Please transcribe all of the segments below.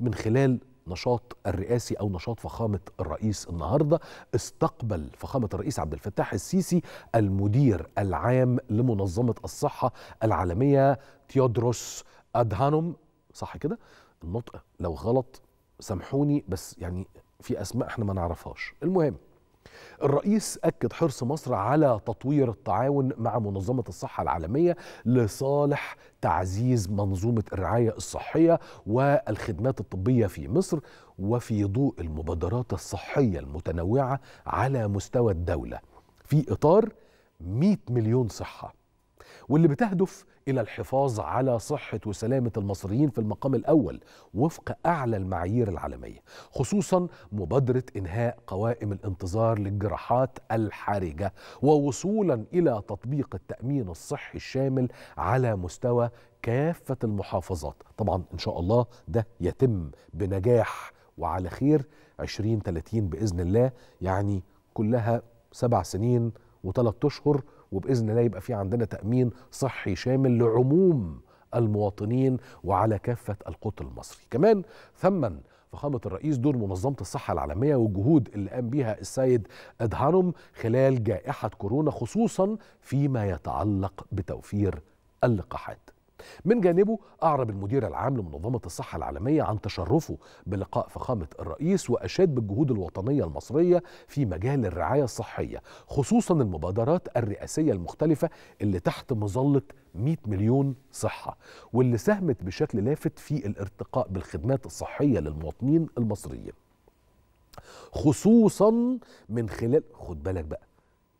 من خلال نشاط الرئاسي او نشاط فخامه الرئيس النهارده استقبل فخامه الرئيس عبد الفتاح السيسي المدير العام لمنظمه الصحه العالميه تيودروس ادهانوم صح كده النطق لو غلط سامحوني بس يعني في اسماء احنا ما نعرفهاش المهم الرئيس أكد حرص مصر على تطوير التعاون مع منظمة الصحة العالمية لصالح تعزيز منظومة الرعاية الصحية والخدمات الطبية في مصر وفي ضوء المبادرات الصحية المتنوعة على مستوى الدولة في إطار 100 مليون صحة واللي بتهدف إلى الحفاظ على صحة وسلامة المصريين في المقام الأول وفق أعلى المعايير العالمية خصوصا مبادرة إنهاء قوائم الانتظار للجراحات الحرجة ووصولا إلى تطبيق التأمين الصحي الشامل على مستوى كافة المحافظات طبعا إن شاء الله ده يتم بنجاح وعلى خير 2030 بإذن الله يعني كلها سبع سنين وثلاث أشهر وباذن الله يبقى في عندنا تامين صحي شامل لعموم المواطنين وعلى كافه القوت المصري كمان ثمن فخامة الرئيس دور منظمة الصحة العالمية والجهود اللي قام بيها السيد أدهانم خلال جائحة كورونا خصوصا فيما يتعلق بتوفير اللقاحات من جانبه أعرب المدير العام لمنظمة الصحة العالمية عن تشرفه بلقاء فخامة الرئيس وأشاد بالجهود الوطنية المصرية في مجال الرعاية الصحية خصوصا المبادرات الرئاسية المختلفة اللي تحت مظلة 100 مليون صحة واللي ساهمت بشكل لافت في الارتقاء بالخدمات الصحية للمواطنين المصريين خصوصا من خلال خد بالك بقى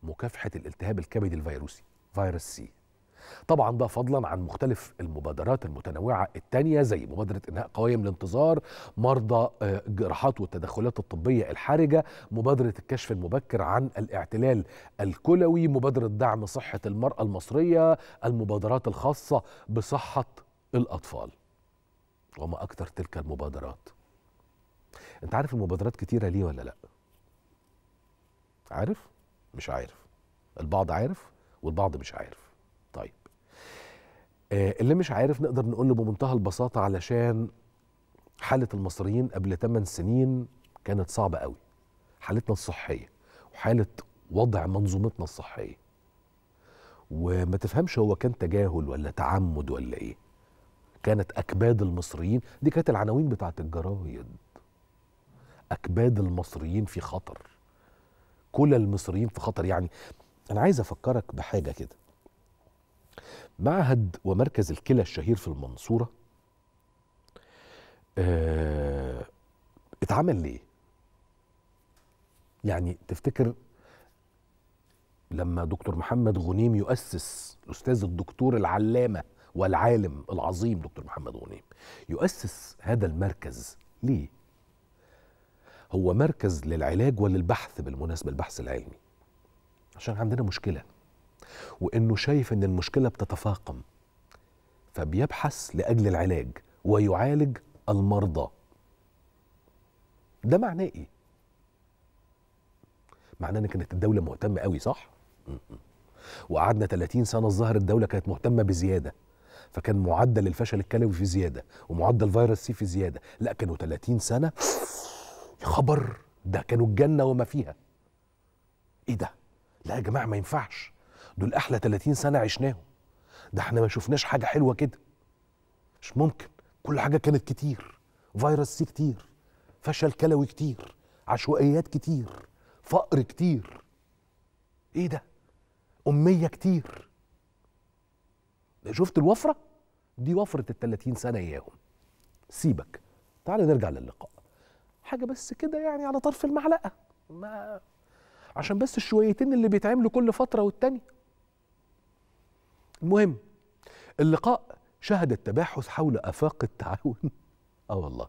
مكافحة الالتهاب الكبدي الفيروسي فيروس سي طبعا ده فضلا عن مختلف المبادرات المتنوعة التانية زي مبادرة إنهاء قوائم الانتظار مرضى الجراحات آه، والتدخلات الطبية الحرجة مبادرة الكشف المبكر عن الاعتلال الكلوي مبادرة دعم صحة المرأة المصرية المبادرات الخاصة بصحة الأطفال وما أكثر تلك المبادرات أنت عارف المبادرات كتيرة ليه ولا لأ؟ عارف؟ مش عارف البعض عارف والبعض مش عارف آه، اللي مش عارف نقدر نقول له بمنتهى البساطه علشان حاله المصريين قبل 8 سنين كانت صعبه قوي حالتنا الصحيه وحاله وضع منظومتنا الصحيه وما تفهمش هو كان تجاهل ولا تعمد ولا ايه كانت اكباد المصريين دي كانت العناوين بتاعت الجرايد اكباد المصريين في خطر كل المصريين في خطر يعني انا عايز افكرك بحاجه كده معهد ومركز الكلى الشهير في المنصورة اه اتعمل ليه؟ يعني تفتكر لما دكتور محمد غنيم يؤسس الأستاذ الدكتور العلامة والعالم العظيم دكتور محمد غنيم يؤسس هذا المركز ليه؟ هو مركز للعلاج وللبحث بالمناسبة البحث العلمي عشان عندنا مشكله وانه شايف ان المشكله بتتفاقم فبيبحث لاجل العلاج ويعالج المرضى ده معناه ايه معناه ان كانت الدوله مهتمه قوي صح وقعدنا 30 سنه الظاهر الدوله كانت مهتمه بزياده فكان معدل الفشل الكلوي في زياده ومعدل فيروس سي في زياده لا كانوا 30 سنه يا خبر ده كانوا الجنه وما فيها ايه ده لا يا جماعه ما ينفعش دول احلى 30 سنه عشناهم ده احنا ما شفناش حاجه حلوه كده مش ممكن كل حاجه كانت كتير فيروس سي كتير فشل كلوي كتير عشوائيات كتير فقر كتير ايه ده اميه كتير شفت الوفره دي وفره ال 30 سنه اياهم سيبك تعال نرجع للقاء حاجه بس كده يعني على طرف المعلقه ما عشان بس الشويتين اللي بيتعملوا كل فتره والتانيه المهم اللقاء شهد التباحث حول افاق التعاون اه والله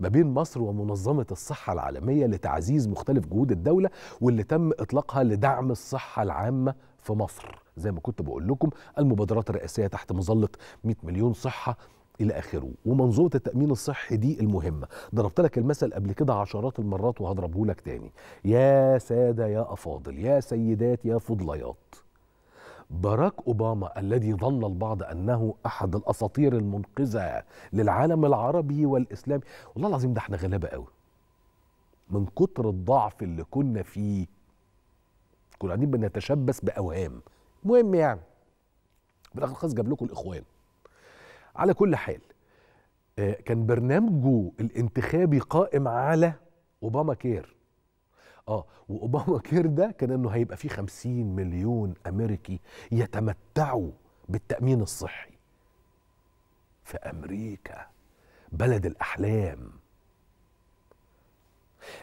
ما بين مصر ومنظمة الصحة العالمية لتعزيز مختلف جهود الدولة واللي تم إطلاقها لدعم الصحة العامة في مصر زي ما كنت بقول لكم المبادرات الرئاسية تحت مظلة 100 مليون صحة إلى آخره ومنظومة التأمين الصحي دي المهمة ضربت لك المثل قبل كده عشرات المرات وهضربه لك تاني يا سادة يا أفاضل يا سيدات يا فضليات باراك أوباما الذي ظن البعض أنه أحد الأساطير المنقذة للعالم العربي والإسلامي والله العظيم ده احنا غلابة قوي من كتر الضعف اللي كنا فيه كنا قاعدين بنتشبث بأوهام المهم يعني بالاخر الآخر جاب لكم الإخوان على كل حال آه، كان برنامجه الانتخابي قائم على أوباما كير اه واوباما كير ده كان انه هيبقى فيه 50 مليون امريكي يتمتعوا بالتامين الصحي في امريكا بلد الاحلام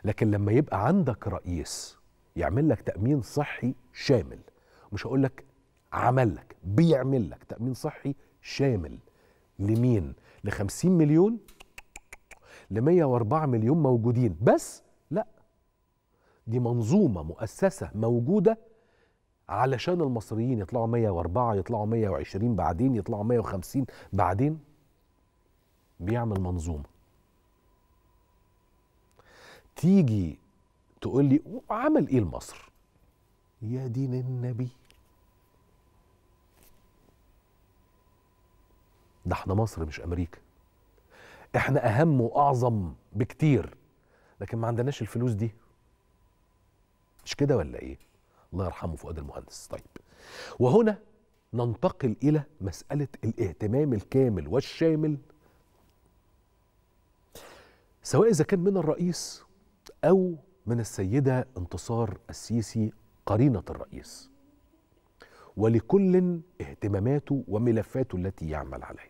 لكن لما يبقى عندك رئيس يعمل لك تامين صحي شامل مش هقول لك عمل لك بيعمل لك تامين صحي شامل لمين ل 50 مليون ل 104 مليون موجودين بس دي منظومه مؤسسه موجوده علشان المصريين يطلعوا 104 يطلعوا 120 بعدين يطلعوا 150 بعدين بيعمل منظومه تيجي تقول لي عمل ايه لمصر يا دين النبي ده احنا مصر مش امريكا احنا اهم واعظم بكتير لكن ما عندناش الفلوس دي مش كده ولا ايه الله يرحمه فؤاد المهندس طيب وهنا ننتقل الى مساله الاهتمام الكامل والشامل سواء اذا كان من الرئيس او من السيده انتصار السيسي قرينه الرئيس ولكل اهتماماته وملفاته التي يعمل عليها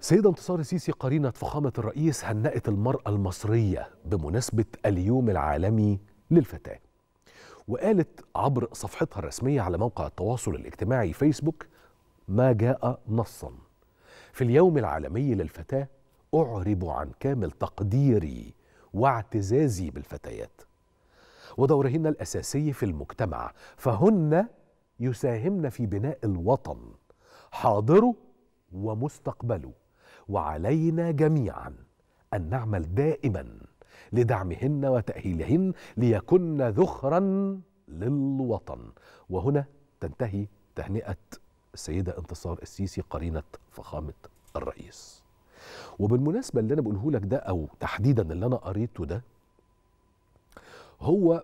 سيدة انتصار السيسي قرينة فخامة الرئيس هنأت المرأة المصرية بمناسبة اليوم العالمي للفتاة وقالت عبر صفحتها الرسمية على موقع التواصل الاجتماعي فيسبوك ما جاء نصا في اليوم العالمي للفتاة أعرب عن كامل تقديري واعتزازي بالفتيات ودورهن الأساسي في المجتمع فهن يساهمن في بناء الوطن حاضره ومستقبله وعلينا جميعا أن نعمل دائماً لدعمهن وتأهيلهن ليكن ذخرا للوطن وهنا تنتهي تهنئة السيدة انتصار السيسي قرينة فخامة الرئيس وبالمناسبة اللي أنا بقوله لك ده أو تحديدا اللي أنا قريته ده هو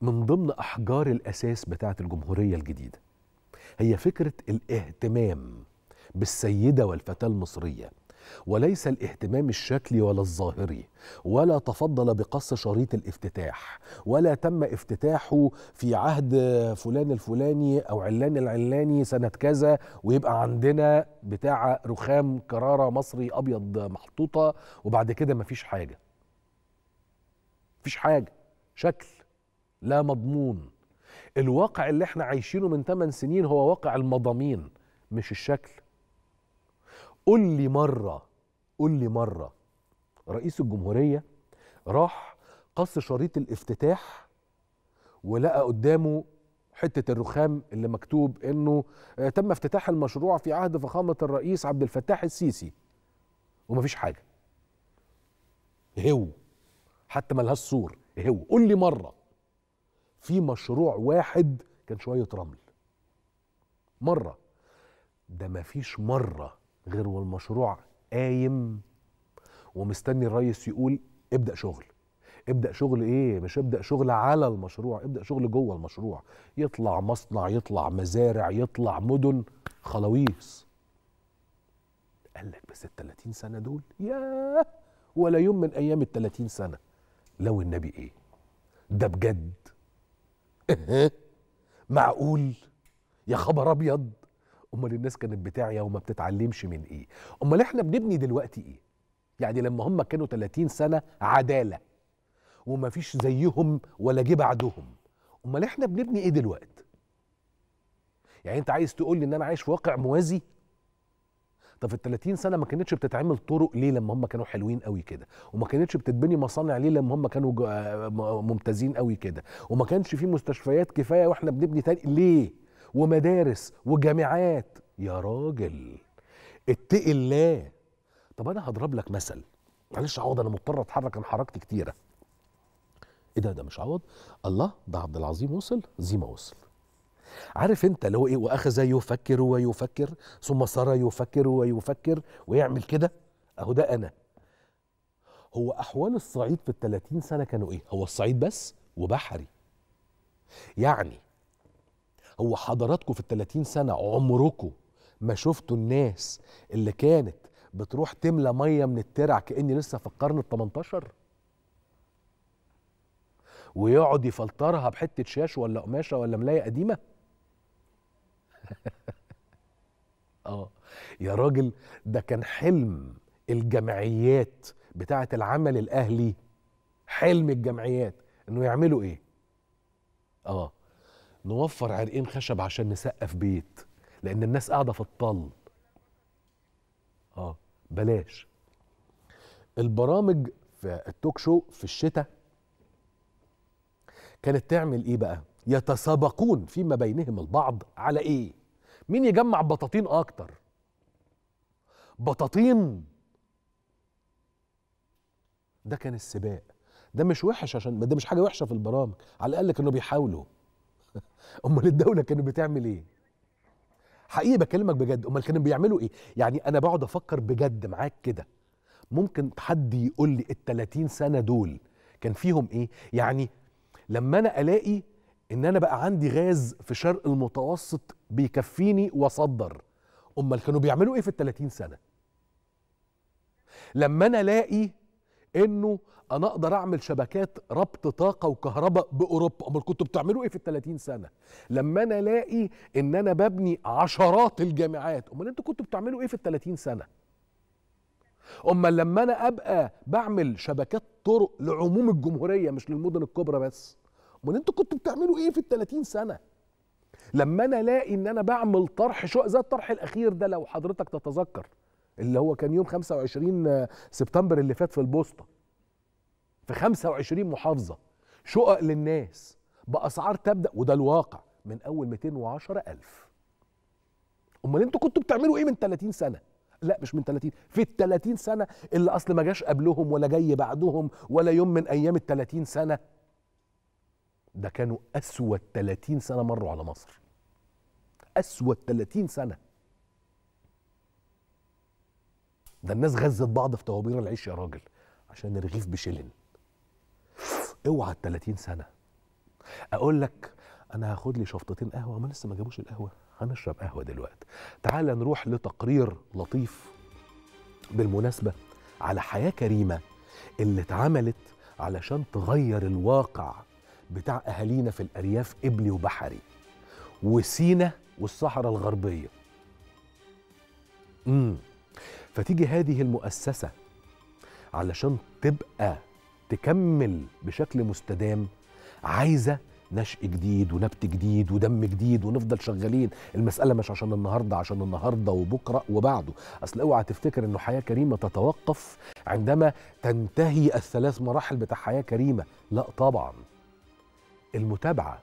من ضمن أحجار الأساس بتاعة الجمهورية الجديدة هي فكرة الاهتمام بالسيدة والفتاة المصرية وليس الاهتمام الشكلي ولا الظاهري ولا تفضل بقص شريط الافتتاح ولا تم افتتاحه في عهد فلان الفلاني او علان العلاني سنه كذا ويبقى عندنا بتاع رخام كراره مصري ابيض محطوطه وبعد كده مفيش حاجه مفيش حاجه شكل لا مضمون الواقع اللي احنا عايشينه من 8 سنين هو واقع المضامين مش الشكل قول لي مره قول لي مره رئيس الجمهوريه راح قص شريط الافتتاح ولقى قدامه حته الرخام اللي مكتوب انه آه، تم افتتاح المشروع في عهد فخامه الرئيس عبد الفتاح السيسي ومفيش حاجه هو حتى ملهاش سور هو قول لي مره في مشروع واحد كان شويه رمل مره ده مفيش مره غير والمشروع قايم ومستني الريس يقول ابدا شغل ابدا شغل ايه مش ابدا شغل على المشروع ابدا شغل جوه المشروع يطلع مصنع يطلع مزارع يطلع مدن خلاويص قال لك بس ال 30 سنه دول يا ولا يوم من ايام ال 30 سنه لو النبي ايه ده بجد معقول يا خبر ابيض امال الناس كانت بتعيا وما بتتعلمش من ايه امال احنا بنبني دلوقتي ايه يعني لما هم كانوا 30 سنه عداله وما فيش زيهم ولا جه بعدهم امال احنا بنبني ايه دلوقتي يعني انت عايز تقول لي ان انا عايش في واقع موازي طب في ال 30 سنه ما كانتش بتتعمل طرق ليه لما هم كانوا حلوين قوي كده وما كانتش بتتبني مصانع ليه لما هم كانوا آه، ممتازين قوي كده وما كانش في مستشفيات كفايه واحنا بنبني تاني ليه ومدارس وجامعات يا راجل اتقي الله طب انا هضرب لك مثل معلش عوض انا مضطر اتحرك انا حركتي كتيره ايه ده ده مش عوض الله ده عبد العظيم وصل زي ما وصل عارف انت اللي هو ايه واخذ يفكر ويفكر ثم صار يفكر ويفكر ويعمل كده اهو ده انا هو احوال الصعيد في ال 30 سنه كانوا ايه هو الصعيد بس وبحري يعني هو حضراتكم في ال 30 سنه عمركم ما شفتوا الناس اللي كانت بتروح تملى ميه من الترع كاني لسه في القرن ال 18 ويقعد يفلترها بحته شاش ولا قماشه ولا ملايه قديمه اه يا راجل ده كان حلم الجمعيات بتاعه العمل الاهلي حلم الجمعيات انه يعملوا ايه اه نوفر عرقين خشب عشان نسقف بيت لان الناس قاعده في الطل اه بلاش البرامج في التوك شو في الشتاء كانت تعمل ايه بقى يتسابقون فيما بينهم البعض على ايه مين يجمع بطاطين اكتر بطاطين ده كان السباق ده مش وحش عشان ده مش حاجه وحشه في البرامج على الاقل كانوا بيحاولوا امال الدوله كانت بتعمل ايه حقيقي بكلمك بجد امال كانوا بيعملوا ايه يعني انا بقعد افكر بجد معاك كده ممكن حد يقول لي ال 30 سنه دول كان فيهم ايه يعني لما انا الاقي ان انا بقى عندي غاز في شرق المتوسط بيكفيني واصدر امال كانوا بيعملوا ايه في ال 30 سنه لما انا الاقي انه انا اقدر اعمل شبكات ربط طاقه وكهرباء باوروبا امال كنتوا بتعملوا ايه في ال 30 سنه لما انا الاقي ان انا ببني عشرات الجامعات امال انتوا كنتوا بتعملوا ايه في ال 30 سنه امال لما انا ابقى بعمل شبكات طرق لعموم الجمهوريه مش للمدن الكبرى بس امال انتوا كنتوا بتعملوا ايه في ال 30 سنه لما انا الاقي ان انا بعمل طرح شقق زي الطرح الاخير ده لو حضرتك تتذكر اللي هو كان يوم 25 آه، سبتمبر اللي فات في البوسطه في 25 محافظه شقق للناس باسعار تبدا وده الواقع من اول 210 الف امال انتوا كنتوا بتعملوا ايه من 30 سنه لا مش من 30 في ال 30 سنه اللي اصل ما جاش قبلهم ولا جاي بعدهم ولا يوم من ايام ال 30 سنه ده كانوا اسود 30 سنه مروا على مصر اسود 30 سنه ده الناس غزت بعض في طوابير العيش يا راجل عشان الرغيف بشلن اوعى ال 30 سنه اقول لك انا هاخد لي شفطتين قهوه ما لسه ما جابوش القهوه هنشرب قهوه دلوقتي تعال نروح لتقرير لطيف بالمناسبه على حياه كريمه اللي اتعملت علشان تغير الواقع بتاع اهالينا في الارياف ابلي وبحري وسينا والصحراء الغربيه امم فتيجي هذه المؤسسة علشان تبقى تكمل بشكل مستدام عايزة نشأ جديد ونبت جديد ودم جديد ونفضل شغالين المسألة مش عشان النهاردة عشان النهاردة وبكرة وبعده أصل اوعى تفتكر أنه حياة كريمة تتوقف عندما تنتهي الثلاث مراحل بتاع حياة كريمة لا طبعا المتابعة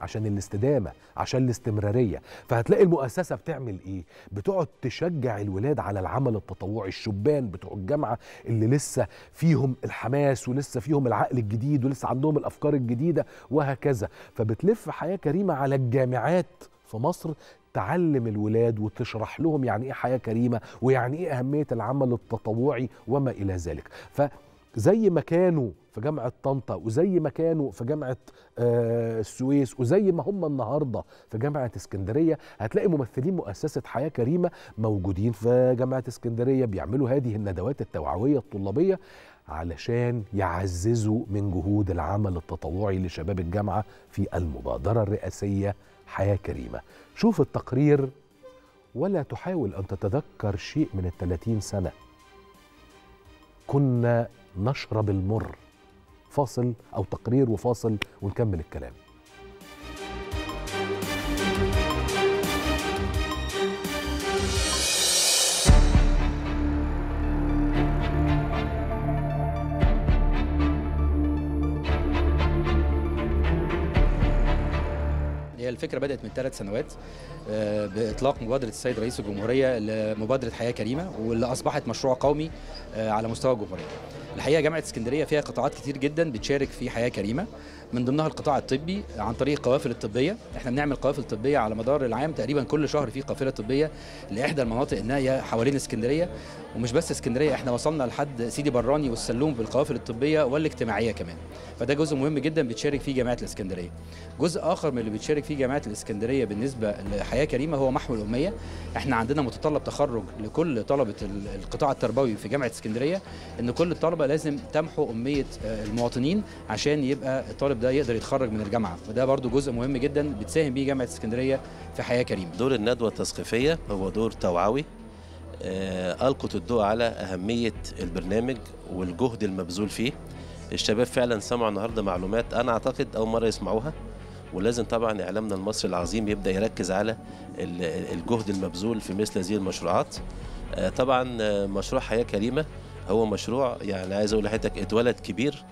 عشان الاستدامه عشان الاستمراريه فهتلاقي المؤسسه بتعمل ايه بتقعد تشجع الولاد على العمل التطوعي الشبان بتوع الجامعه اللي لسه فيهم الحماس ولسه فيهم العقل الجديد ولسه عندهم الافكار الجديده وهكذا فبتلف حياه كريمه على الجامعات في مصر تعلم الولاد وتشرح لهم يعني ايه حياه كريمه ويعني ايه اهميه العمل التطوعي وما الى ذلك ف زي ما كانوا في جامعة طنطا وزي ما كانوا في جامعة آه، السويس وزي ما هم النهاردة في جامعة اسكندرية هتلاقي ممثلين مؤسسة حياة كريمة موجودين في جامعة اسكندرية بيعملوا هذه الندوات التوعوية الطلابية علشان يعززوا من جهود العمل التطوعي لشباب الجامعة في المبادرة الرئاسية حياة كريمة شوف التقرير ولا تحاول أن تتذكر شيء من 30 سنة كنا نشرب المر فاصل او تقرير وفاصل ونكمل الكلام الفكره بدات من ثلاث سنوات آه، باطلاق مبادره السيد رئيس الجمهوريه لمبادره حياه كريمه واللي اصبحت مشروع قومي آه، على مستوى الجمهوريه. الحقيقه جامعه اسكندريه فيها قطاعات كتير جدا بتشارك في حياه كريمه من ضمنها القطاع الطبي عن طريق القوافل الطبيه احنا بنعمل قوافل طبيه على مدار العام تقريبا كل شهر في قافله طبيه لاحدى المناطق النائيه حوالين اسكندريه ومش بس اسكندريه احنا وصلنا لحد سيدي براني والسلوم بالقوافل الطبيه والاجتماعيه كمان فده جزء مهم جدا بتشارك فيه جامعه الاسكندريه جزء اخر من اللي بتشارك فيه جامعه الاسكندريه بالنسبه لحياه كريمه هو محو الاميه احنا عندنا متطلب تخرج لكل طلبه القطاع التربوي في جامعه اسكندريه ان كل الطلبه لازم تمحو اميه آه، المواطنين عشان يبقى الطالب ده يقدر يتخرج من الجامعه فده برضو جزء مهم جدا بتساهم بيه جامعه اسكندريه في حياه كريمه دور الندوه التثقيفيه هو دور توعوي آه، القت الضوء على اهميه البرنامج والجهد المبذول فيه الشباب فعلا سمعوا النهارده معلومات انا اعتقد اول مره يسمعوها ولازم طبعا اعلامنا المصري العظيم يبدا يركز على الجهد المبذول في مثل هذه المشروعات آه، طبعا آه، مشروع حياه كريمه هو مشروع يعني عايز اقول لحضرتك اتولد كبير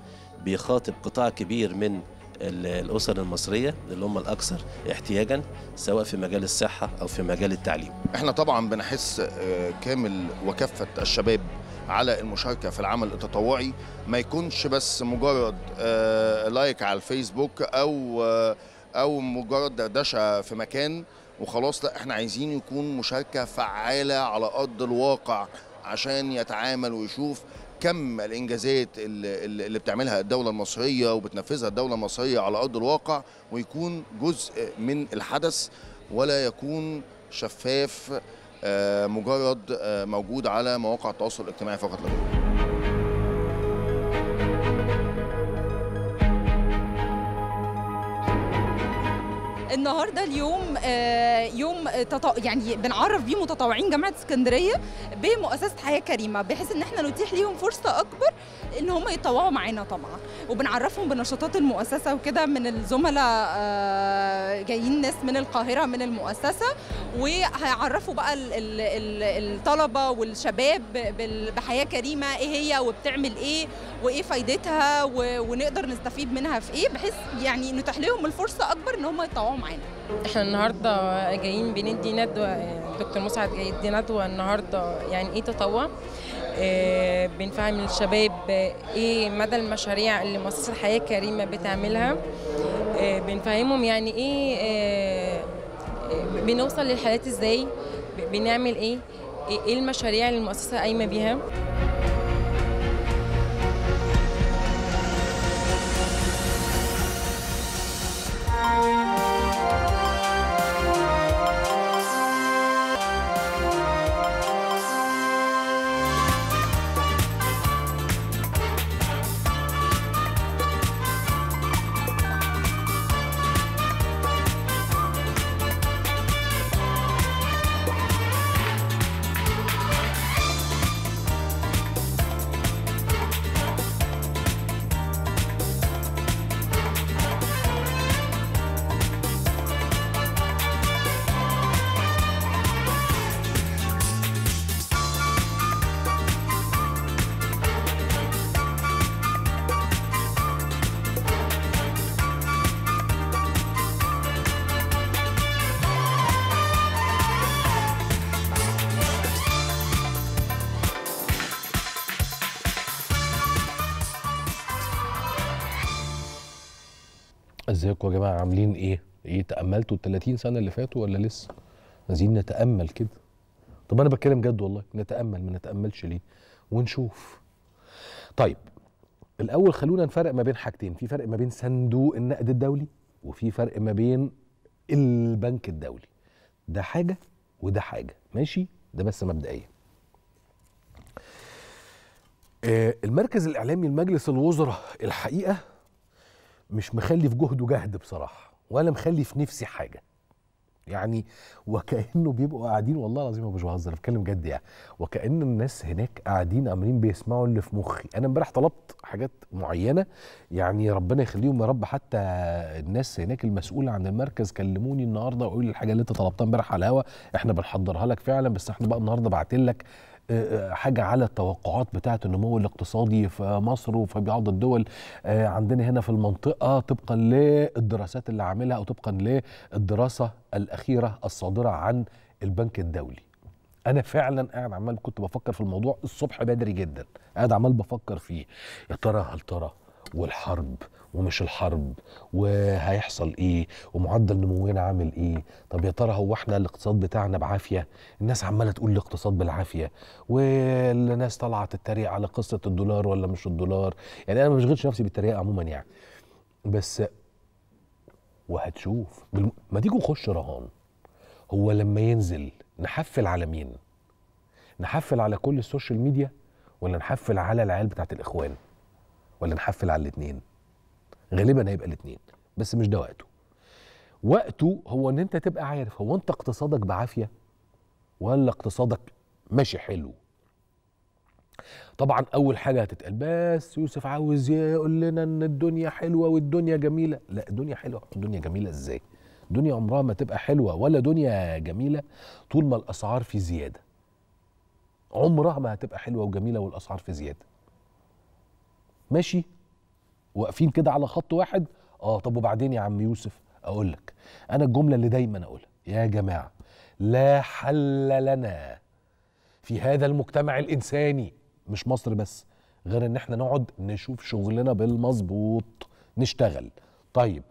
بيخاطب قطاع كبير من الاسر المصريه اللي هم الاكثر احتياجا سواء في مجال الصحه او في مجال التعليم. احنا طبعا بنحس آه، كامل وكافه الشباب على المشاركه في العمل التطوعي ما يكونش بس مجرد آه، لايك على الفيسبوك او آه، او مجرد دردشه في مكان وخلاص لا احنا عايزين يكون مشاركه فعاله على ارض الواقع عشان يتعامل ويشوف كم الانجازات اللي بتعملها الدوله المصريه وبتنفذها الدوله المصريه على ارض الواقع ويكون جزء من الحدث ولا يكون شفاف آه، مجرد آه، موجود على مواقع التواصل الاجتماعي فقط لا النهارده اليوم آه، يوم يعني بنعرف بيه متطوعين جامعه اسكندريه بمؤسسه حياه كريمه بحيث ان احنا نتيح ليهم فرصه اكبر ان هم يتطوعوا معانا طبعا وبنعرفهم بنشاطات المؤسسه وكده من الزملاء آه، جايين ناس من القاهره من المؤسسه وهيعرفوا بقى الطلبه والشباب بحياه كريمه ايه هي وبتعمل ايه وايه فايدتها ونقدر نستفيد منها في ايه بحيث يعني نتاح لهم الفرصه اكبر ان هم يتطوعوا معانا احنا النهارده جايين بندي ندوه دكتور مسعد جاي يدي ندوه النهارده يعني ايه تطوع إيه بنفهم الشباب ايه مدى المشاريع اللي مؤسسه الحياه الكريمه بتعملها إيه بنفهمهم يعني ايه, إيه بنوصل للحالات ازاي بنعمل ايه ايه المشاريع اللي المؤسسه قايمه بيها Música ازيكم يا جماعه عاملين ايه؟ ايه تاملتوا ال 30 سنه اللي فاتوا ولا لسه؟ عايزين نتامل كده. طب انا بتكلم جد والله نتامل ما نتاملش ليه؟ ونشوف. طيب الاول خلونا نفرق ما بين حاجتين، في فرق ما بين صندوق النقد الدولي وفي فرق ما بين البنك الدولي. ده حاجه وده حاجه، ماشي؟ ده بس مبدئيا. آه، المركز الاعلامي لمجلس الوزراء الحقيقه مش مخلي في جهده جهد بصراحه ولا مخلي في نفسي حاجه يعني وكانه بيبقوا قاعدين والله العظيم ما مش بهزر بتكلم جد يعني وكان الناس هناك قاعدين عاملين بيسمعوا اللي في مخي انا امبارح طلبت حاجات معينه يعني ربنا يخليهم يا رب حتى الناس هناك المسؤوله عن المركز كلموني النهارده وقالوا لي الحاجه اللي انت طلبتها امبارح على الهوا احنا بنحضرها لك فعلا بس احنا بقى النهارده باعتين لك حاجه على التوقعات بتاعه النمو الاقتصادي في مصر وفي بعض الدول آه، عندنا هنا في المنطقه طبقا للدراسات اللي عاملها او طبقا للدراسه الاخيره الصادره عن البنك الدولي انا فعلا قاعد عمال كنت بفكر في الموضوع الصبح بدري جدا قاعد عمال بفكر فيه يا ترى هل ترى والحرب ومش الحرب وهيحصل ايه ومعدل نمونا عامل ايه طب يا ترى هو احنا الاقتصاد بتاعنا بعافيه الناس عماله تقول الاقتصاد بالعافيه والناس طالعه تتريق على قصه الدولار ولا مش الدولار يعني انا ما بشغلش نفسي بالتريقه عموما يعني بس وهتشوف بالم... ما تيجوا نخش رهان هو لما ينزل نحفل على مين نحفل على كل السوشيال ميديا ولا نحفل على العيال بتاعت الاخوان ولا نحفل على الاثنين غالبا هيبقى الاثنين بس مش ده وقته وقته هو ان انت تبقى عارف هو انت اقتصادك بعافيه ولا اقتصادك ماشي حلو طبعا اول حاجه هتتقال بس يوسف عاوز يقول لنا ان الدنيا حلوه والدنيا جميله لا الدنيا حلوه الدنيا جميله ازاي الدنيا عمرها ما تبقى حلوه ولا دنيا جميله طول ما الاسعار في زياده عمرها ما هتبقى حلوه وجميله والاسعار في زياده ماشي واقفين كده على خط واحد اه طب وبعدين يا عم يوسف اقول لك انا الجمله اللي دايما اقولها يا جماعه لا حل لنا في هذا المجتمع الانساني مش مصر بس غير ان احنا نقعد نشوف شغلنا بالمظبوط نشتغل طيب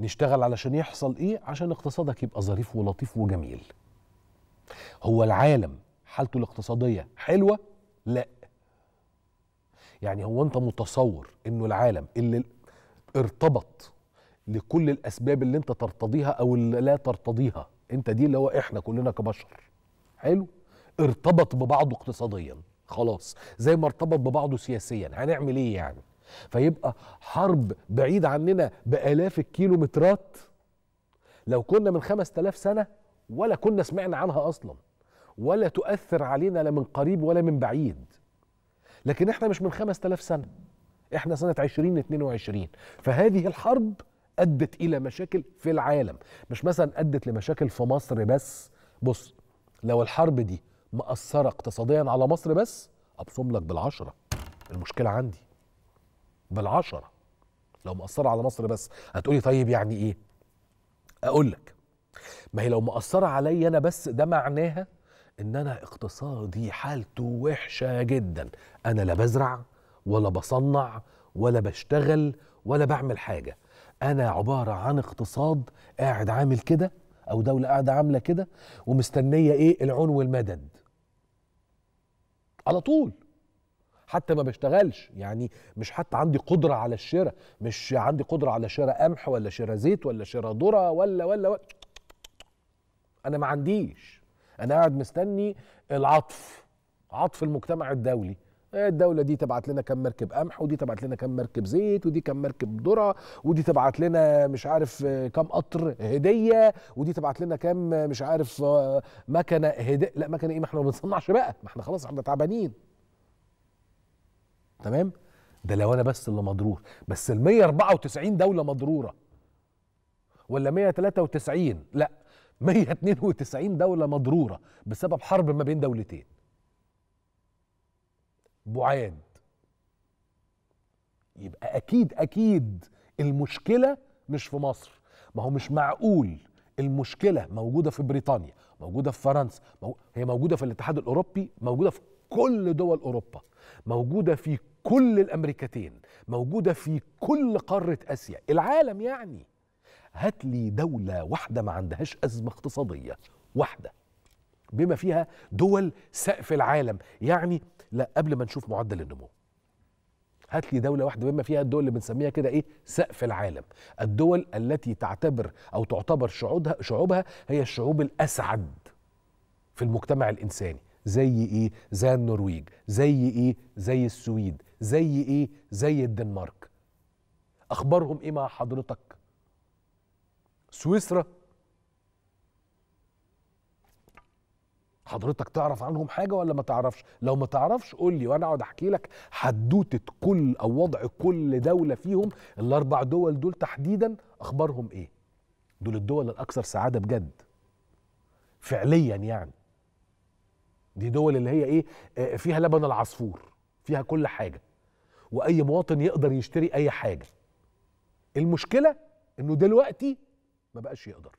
نشتغل علشان يحصل ايه عشان اقتصادك يبقى ظريف ولطيف وجميل هو العالم حالته الاقتصاديه حلوه لا يعني هو انت متصور انه العالم اللي ارتبط لكل الاسباب اللي انت ترتضيها او اللي لا ترتضيها انت دي اللي هو احنا كلنا كبشر حلو ارتبط ببعضه اقتصاديا خلاص زي ما ارتبط ببعضه سياسيا هنعمل ايه يعني فيبقى حرب بعيد عننا بالاف الكيلومترات لو كنا من 5000 سنه ولا كنا سمعنا عنها اصلا ولا تؤثر علينا لا من قريب ولا من بعيد لكن احنا مش من 5000 سنه احنا سنه 2022 فهذه الحرب ادت الى مشاكل في العالم مش مثلا ادت لمشاكل في مصر بس بص لو الحرب دي مأثرة اقتصاديا على مصر بس أبصم لك بالعشرة المشكلة عندي بالعشرة لو مأثرة على مصر بس هتقولي طيب يعني إيه أقول لك ما هي لو مأثرة عليا أنا بس ده معناها ان انا اقتصادي حالته وحشه جدا انا لا بزرع ولا بصنع ولا بشتغل ولا بعمل حاجه انا عباره عن اقتصاد قاعد عامل كده او دوله قاعده عامله كده ومستنيه ايه العون والمدد على طول حتى ما بشتغلش يعني مش حتى عندي قدرة على الشراء مش عندي قدرة على شراء قمح ولا شراء زيت ولا شراء ذرة ولا ولا, ولا. أنا ما عنديش انا قاعد مستني العطف عطف المجتمع الدولي الدولة دي تبعت لنا كم مركب قمح ودي تبعت لنا كم مركب زيت ودي كم مركب ذرة ودي تبعت لنا مش عارف كم قطر هدية ودي تبعت لنا كم مش عارف مكنة هدية لا مكنة ايه ما احنا ما بنصنعش بقى ما احنا خلاص احنا تعبانين تمام ده لو انا بس اللي مضرور بس ال 194 دولة مضرورة ولا 193 لا 192 دولة مضرورة بسبب حرب ما بين دولتين بعاد يبقى أكيد أكيد المشكلة مش في مصر ما هو مش معقول المشكلة موجودة في بريطانيا موجودة في فرنسا هي موجودة في الاتحاد الأوروبي موجودة في كل دول أوروبا موجودة في كل الأمريكتين موجودة في كل قارة آسيا العالم يعني هات لي دولة واحدة ما عندهاش أزمة اقتصادية واحدة بما فيها دول سقف العالم يعني لا قبل ما نشوف معدل النمو هات لي دولة واحدة بما فيها الدول اللي بنسميها كده إيه سقف العالم الدول التي تعتبر أو تعتبر شعوبها, شعوبها هي الشعوب الأسعد في المجتمع الإنساني زي إيه زي النرويج زي إيه زي السويد زي إيه زي الدنمارك أخبارهم إيه مع حضرتك سويسرا حضرتك تعرف عنهم حاجة ولا ما تعرفش لو ما تعرفش قول لي وانا اقعد احكي لك حدوتة كل او وضع كل دولة فيهم الاربع دول دول تحديدا اخبارهم ايه دول الدول الاكثر سعادة بجد فعليا يعني دي دول اللي هي ايه آه، فيها لبن العصفور فيها كل حاجة واي مواطن يقدر يشتري اي حاجة المشكلة انه دلوقتي ما بقاش يقدر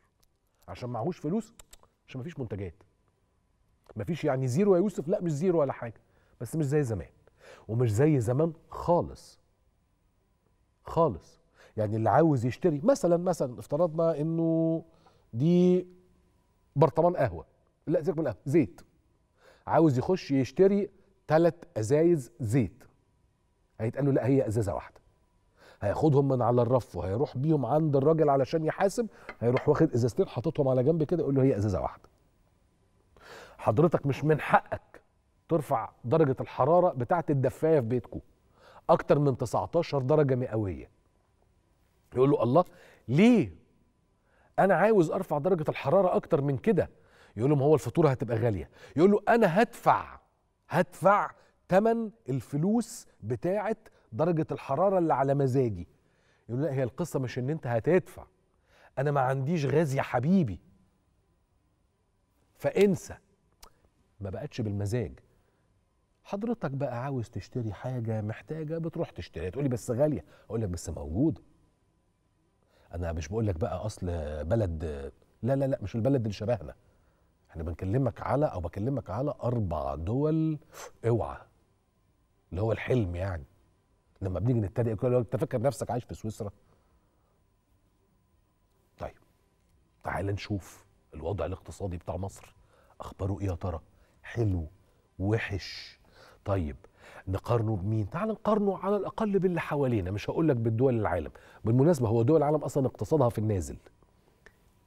عشان معهوش فلوس عشان مفيش منتجات مفيش يعني زيرو يا يوسف لا مش زيرو ولا حاجه بس مش زي زمان ومش زي زمان خالص خالص يعني اللي عاوز يشتري مثلا مثلا افترضنا انه دي برطمان قهوه لا سيبك من القهوه زيت عاوز يخش يشتري ثلاث ازايز زيت هيتقال له لا هي ازازه واحده هياخدهم من على الرف وهيروح بيهم عند الراجل علشان يحاسب هيروح واخد ازازتين حاططهم على جنب كده يقول له هي ازازه واحده حضرتك مش من حقك ترفع درجه الحراره بتاعه الدفايه في بيتكم اكتر من 19 درجه مئويه يقول له الله ليه انا عاوز ارفع درجه الحراره اكتر من كده يقول له ما هو الفاتوره هتبقى غاليه يقول له انا هدفع هدفع تمن الفلوس بتاعه درجه الحراره اللي على مزاجي يقول لا هي القصه مش ان انت هتدفع انا ما عنديش غاز يا حبيبي فانسى ما بقتش بالمزاج حضرتك بقى عاوز تشتري حاجه محتاجه بتروح تشتريها تقولي بس غاليه اقول لك بس موجوده انا مش بقول لك بقى اصل بلد لا لا لا مش البلد اللي شبهنا احنا بنكلمك على او بكلمك على اربع دول اوعى اللي هو الحلم يعني لما بنيجي نتريق كده انت فاكر نفسك عايش في سويسرا طيب تعال نشوف الوضع الاقتصادي بتاع مصر اخباره ايه يا ترى حلو وحش طيب نقارنه بمين تعال نقارنه على الاقل باللي حوالينا مش هقول لك بالدول العالم بالمناسبه هو دول العالم اصلا اقتصادها في النازل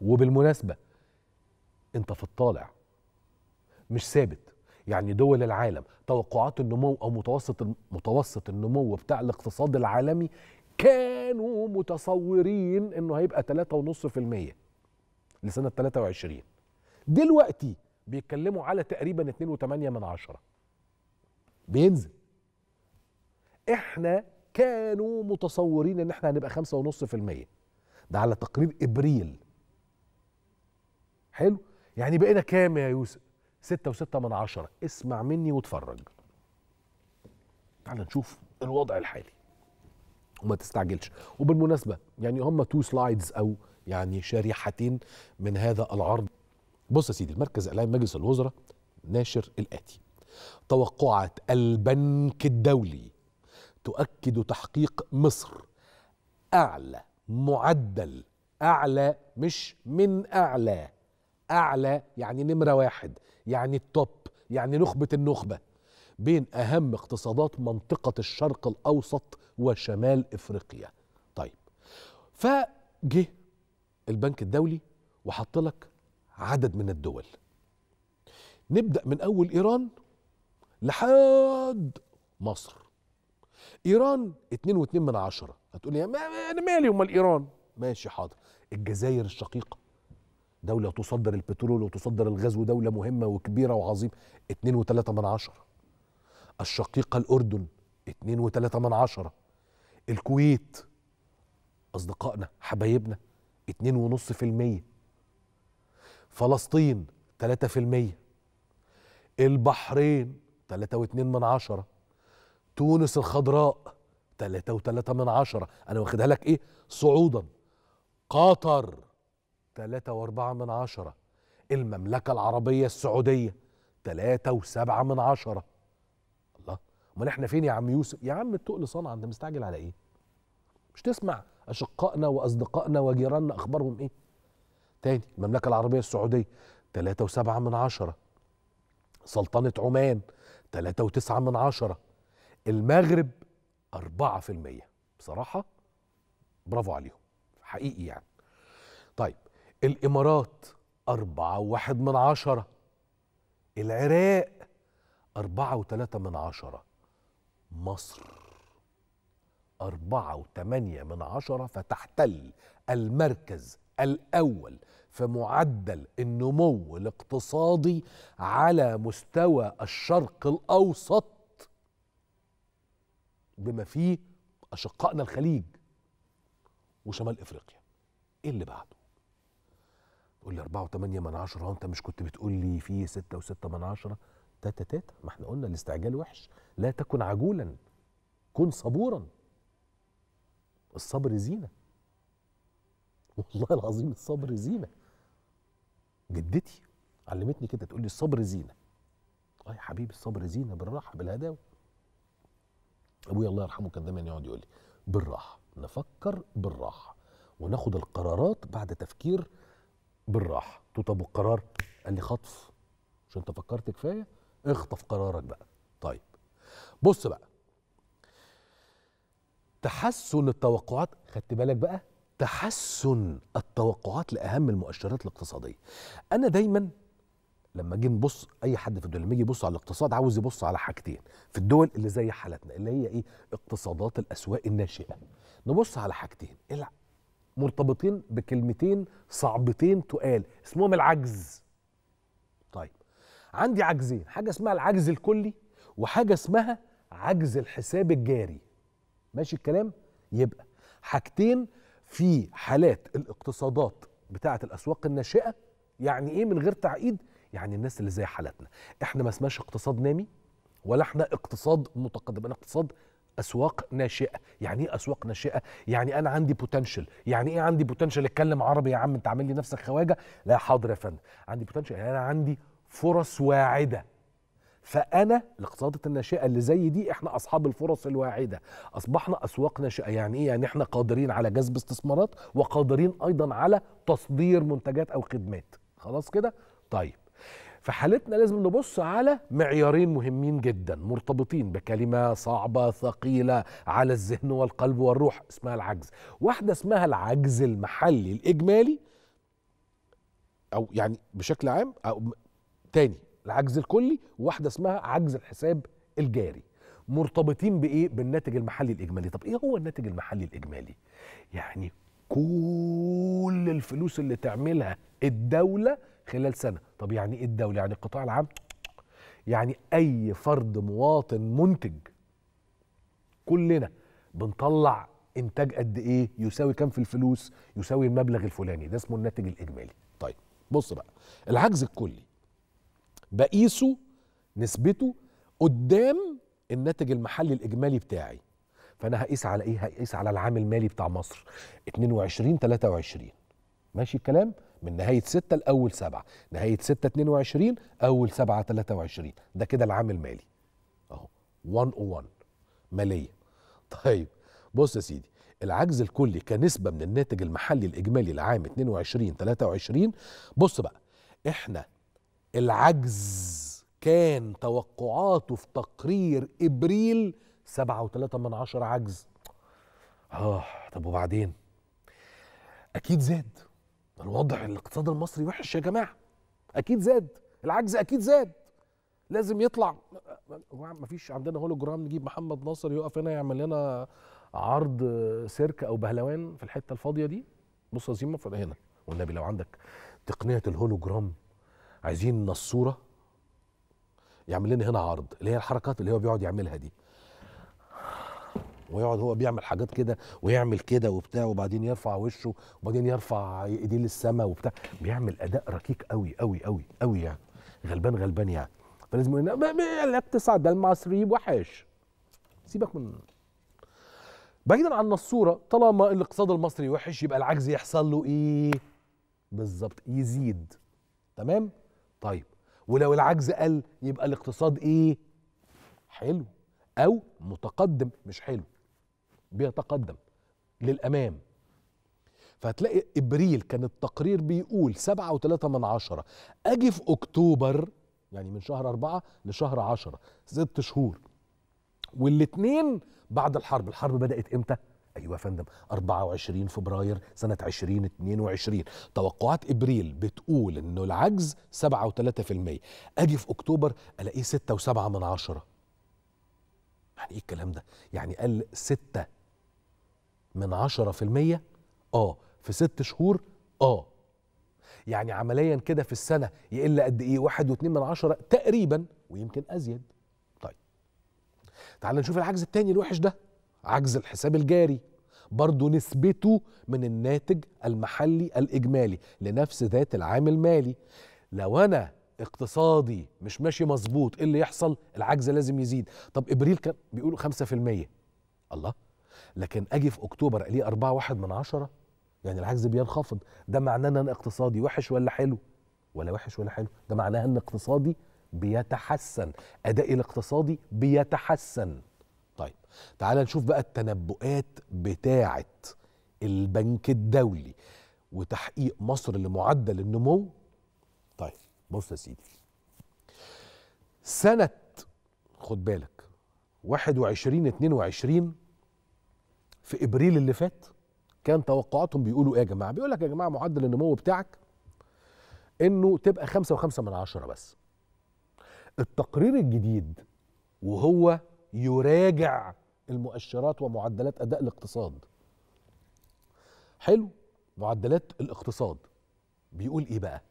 وبالمناسبه انت في الطالع مش ثابت يعني دول العالم توقعات النمو او متوسط متوسط النمو بتاع الاقتصاد العالمي كانوا متصورين انه هيبقى 3.5% لسنه 23 دلوقتي بيتكلموا على تقريبا 2.8 من عشرة بينزل احنا كانوا متصورين ان احنا هنبقى 5.5% ده على تقرير ابريل حلو يعني بقينا كام يا يوسف ستة وستة من عشرة اسمع مني واتفرج تعال نشوف الوضع الحالي وما تستعجلش وبالمناسبة يعني هم تو سلايدز أو يعني شريحتين من هذا العرض بص يا سيدي المركز الإعلامي مجلس الوزراء ناشر الآتي توقعات البنك الدولي تؤكد تحقيق مصر أعلى معدل أعلى مش من أعلى أعلى يعني نمرة واحد يعني التوب يعني نخبة النخبة بين أهم اقتصادات منطقة الشرق الأوسط وشمال إفريقيا طيب فجه البنك الدولي وحط لك عدد من الدول نبدأ من أول إيران لحد مصر إيران اتنين واتنين من عشرة هتقول لي أنا مالي أمال إيران ماشي حاضر الجزائر الشقيقة دولة تصدر البترول وتصدر الغاز ودولة مهمة وكبيرة وعظيمة 2.3 من عشرة الشقيقة الأردن 2.3 من عشرة الكويت أصدقائنا حبايبنا 2.5% فلسطين 3% البحرين 3.2 من عشرة تونس الخضراء 3.3 من عشرة أنا واخدها لك إيه صعودا قطر ثلاثة واربعة من عشرة المملكة العربية السعودية ثلاثة وسبعة من عشرة الله امال احنا فين يا عم يوسف يا عم التقل صنع انت مستعجل على ايه مش تسمع اشقائنا واصدقائنا وجيراننا اخبارهم ايه تاني المملكة العربية السعودية ثلاثة وسبعة من عشرة سلطنة عمان ثلاثة وتسعة من عشرة المغرب 4% بصراحة برافو عليهم حقيقي يعني طيب الإمارات أربعة وواحد من عشرة العراق أربعة وثلاثة من عشرة مصر أربعة وثمانية من عشرة فتحتل المركز الأول في معدل النمو الاقتصادي على مستوى الشرق الأوسط بما فيه أشقائنا الخليج وشمال إفريقيا إيه اللي بعده تقول لي 4 و8 من 10 انت مش كنت بتقول لي في 6 و6 من 10 تاتا تاتا ما احنا قلنا الاستعجال وحش لا تكن عجولا كن صبورا الصبر زينه والله العظيم الصبر زينه جدتي علمتني كده تقول لي الصبر زينه اه يا حبيبي الصبر زينه بالراحه بالهداوه ابويا الله يرحمه كان دايما يقعد يقول لي بالراحه نفكر بالراحه وناخد القرارات بعد تفكير بالراحه قلت طب والقرار قال لي خطف مش انت فكرت كفايه اخطف قرارك بقى طيب بص بقى تحسن التوقعات خدت بالك بقى تحسن التوقعات لاهم المؤشرات الاقتصاديه انا دايما لما اجي نبص اي حد في الدنيا لما يجي يبص على الاقتصاد عاوز يبص على حاجتين في الدول اللي زي حالتنا اللي هي ايه اقتصادات الاسواق الناشئه نبص على حاجتين مرتبطين بكلمتين صعبتين تقال اسمهم العجز طيب عندي عجزين حاجه اسمها العجز الكلي وحاجه اسمها عجز الحساب الجاري ماشي الكلام يبقى حاجتين في حالات الاقتصادات بتاعه الاسواق الناشئه يعني ايه من غير تعقيد يعني الناس اللي زي حالتنا احنا ما اسمهاش اقتصاد نامي ولا احنا اقتصاد متقدم انا اقتصاد اسواق ناشئه يعني ايه اسواق ناشئه يعني انا عندي بوتنشال يعني ايه عندي بوتنشال اتكلم عربي يا عم انت عامل لي نفسك خواجه لا حاضر يا فندم عندي بوتنشال يعني انا عندي فرص واعده فانا الاقتصادات الناشئه اللي زي دي احنا اصحاب الفرص الواعده اصبحنا اسواق ناشئه يعني ايه يعني احنا قادرين على جذب استثمارات وقادرين ايضا على تصدير منتجات او خدمات خلاص كده طيب في حالتنا لازم نبص على معيارين مهمين جدا مرتبطين بكلمة صعبة ثقيلة على الذهن والقلب والروح اسمها العجز واحدة اسمها العجز المحلي الإجمالي أو يعني بشكل عام أو تاني العجز الكلي وواحدة اسمها عجز الحساب الجاري مرتبطين بإيه بالناتج المحلي الإجمالي طب إيه هو الناتج المحلي الإجمالي يعني كل الفلوس اللي تعملها الدولة خلال سنه طب يعني ايه الدوله يعني القطاع العام يعني اي فرد مواطن منتج كلنا بنطلع انتاج قد ايه يساوي كام في الفلوس يساوي المبلغ الفلاني ده اسمه الناتج الاجمالي طيب بص بقى العجز الكلي بقيسه نسبته قدام الناتج المحلي الاجمالي بتاعي فانا هقيس على ايه هقيس على العام المالي بتاع مصر 22 23 ماشي الكلام من نهايه 6 لاول 7 نهايه 6 22 اول 7 23 ده كده العام المالي اهو 101 ماليه طيب بص يا سيدي العجز الكلي كنسبه من الناتج المحلي الاجمالي لعام 22 23 بص بقى احنا العجز كان توقعاته في تقرير ابريل 7.3 من عشرة عجز اه طب وبعدين اكيد زاد الوضع الاقتصاد المصري وحش يا جماعه اكيد زاد العجز اكيد زاد لازم يطلع ما فيش عندنا هولوجرام نجيب محمد ناصر يقف هنا يعمل لنا عرض سيرك او بهلوان في الحته الفاضيه دي بص يا زيما هنا والنبي لو عندك تقنيه الهولوجرام عايزين نصوره يعمل لنا هنا عرض اللي هي الحركات اللي هو بيقعد يعملها دي ويقعد هو بيعمل حاجات كده ويعمل كده وبتاع وبعدين يرفع وشه وبعدين يرفع ايديه للسماء وبتاع بيعمل اداء ركيك قوي قوي قوي قوي يعني غلبان غلبان يعني فلازم يقول لك تسع ده المصري وحش سيبك من بعيدا عن الصوره طالما الاقتصاد المصري وحش يبقى العجز يحصل له ايه بالظبط يزيد تمام طيب ولو العجز قل يبقى الاقتصاد ايه حلو او متقدم مش حلو بيتقدم للأمام فهتلاقي ابريل كان التقرير بيقول سبعة وثلاثة من عشرة اجي في اكتوبر يعني من شهر أربعة لشهر عشرة ست شهور والاتنين بعد الحرب الحرب بدأت امتى؟ ايوه يا فندم 24 فبراير سنه 2022 توقعات ابريل بتقول انه العجز 7.3% اجي في اكتوبر الاقيه 6.7 من عشرة يعني ايه الكلام ده يعني قال 6 من 10% اه في ست شهور اه يعني عمليا كده في السنة يقل قد ايه واحد واتنين من عشرة تقريبا ويمكن ازيد طيب تعال نشوف العجز التاني الوحش ده عجز الحساب الجاري برضه نسبته من الناتج المحلي الإجمالي لنفس ذات العام المالي لو أنا اقتصادي مش ماشي مظبوط ايه اللي يحصل العجز لازم يزيد طب ابريل كان بيقولوا 5% الله لكن اجي في اكتوبر الاقي أربعة واحد من عشرة يعني العجز بينخفض ده معناه ان انا اقتصادي وحش ولا حلو ولا وحش ولا حلو ده معناه ان اقتصادي بيتحسن ادائي الاقتصادي بيتحسن طيب تعال نشوف بقى التنبؤات بتاعه البنك الدولي وتحقيق مصر لمعدل النمو طيب بص يا سيدي سنة خد بالك 21 22 في ابريل اللي فات كان توقعاتهم بيقولوا ايه يا جماعه بيقول لك يا جماعه معدل النمو بتاعك انه تبقى خمسة وخمسة من عشرة بس التقرير الجديد وهو يراجع المؤشرات ومعدلات اداء الاقتصاد حلو معدلات الاقتصاد بيقول ايه بقى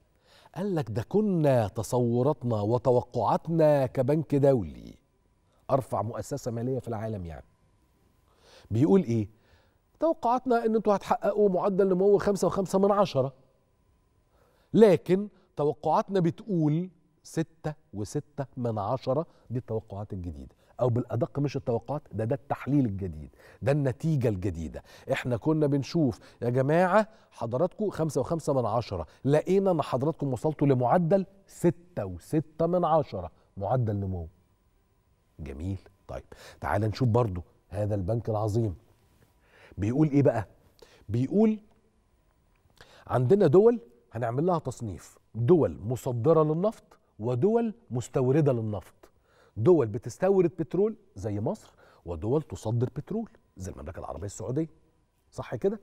قال لك ده كنا تصوراتنا وتوقعاتنا كبنك دولي ارفع مؤسسه ماليه في العالم يعني بيقول ايه توقعاتنا ان انتوا هتحققوا معدل نمو 5.5 من عشرة لكن توقعاتنا بتقول 6.6 من عشرة دي التوقعات الجديدة او بالادق مش التوقعات ده ده التحليل الجديد ده النتيجه الجديده احنا كنا بنشوف يا جماعه حضراتكم خمسة وخمسة من عشرة لقينا ان حضراتكم وصلتوا لمعدل ستة وستة من عشرة معدل نمو جميل طيب تعال نشوف برضو هذا البنك العظيم بيقول ايه بقى بيقول عندنا دول هنعمل لها تصنيف دول مصدره للنفط ودول مستورده للنفط دول بتستورد بترول زي مصر ودول تصدر بترول زي المملكه العربيه السعوديه صح كده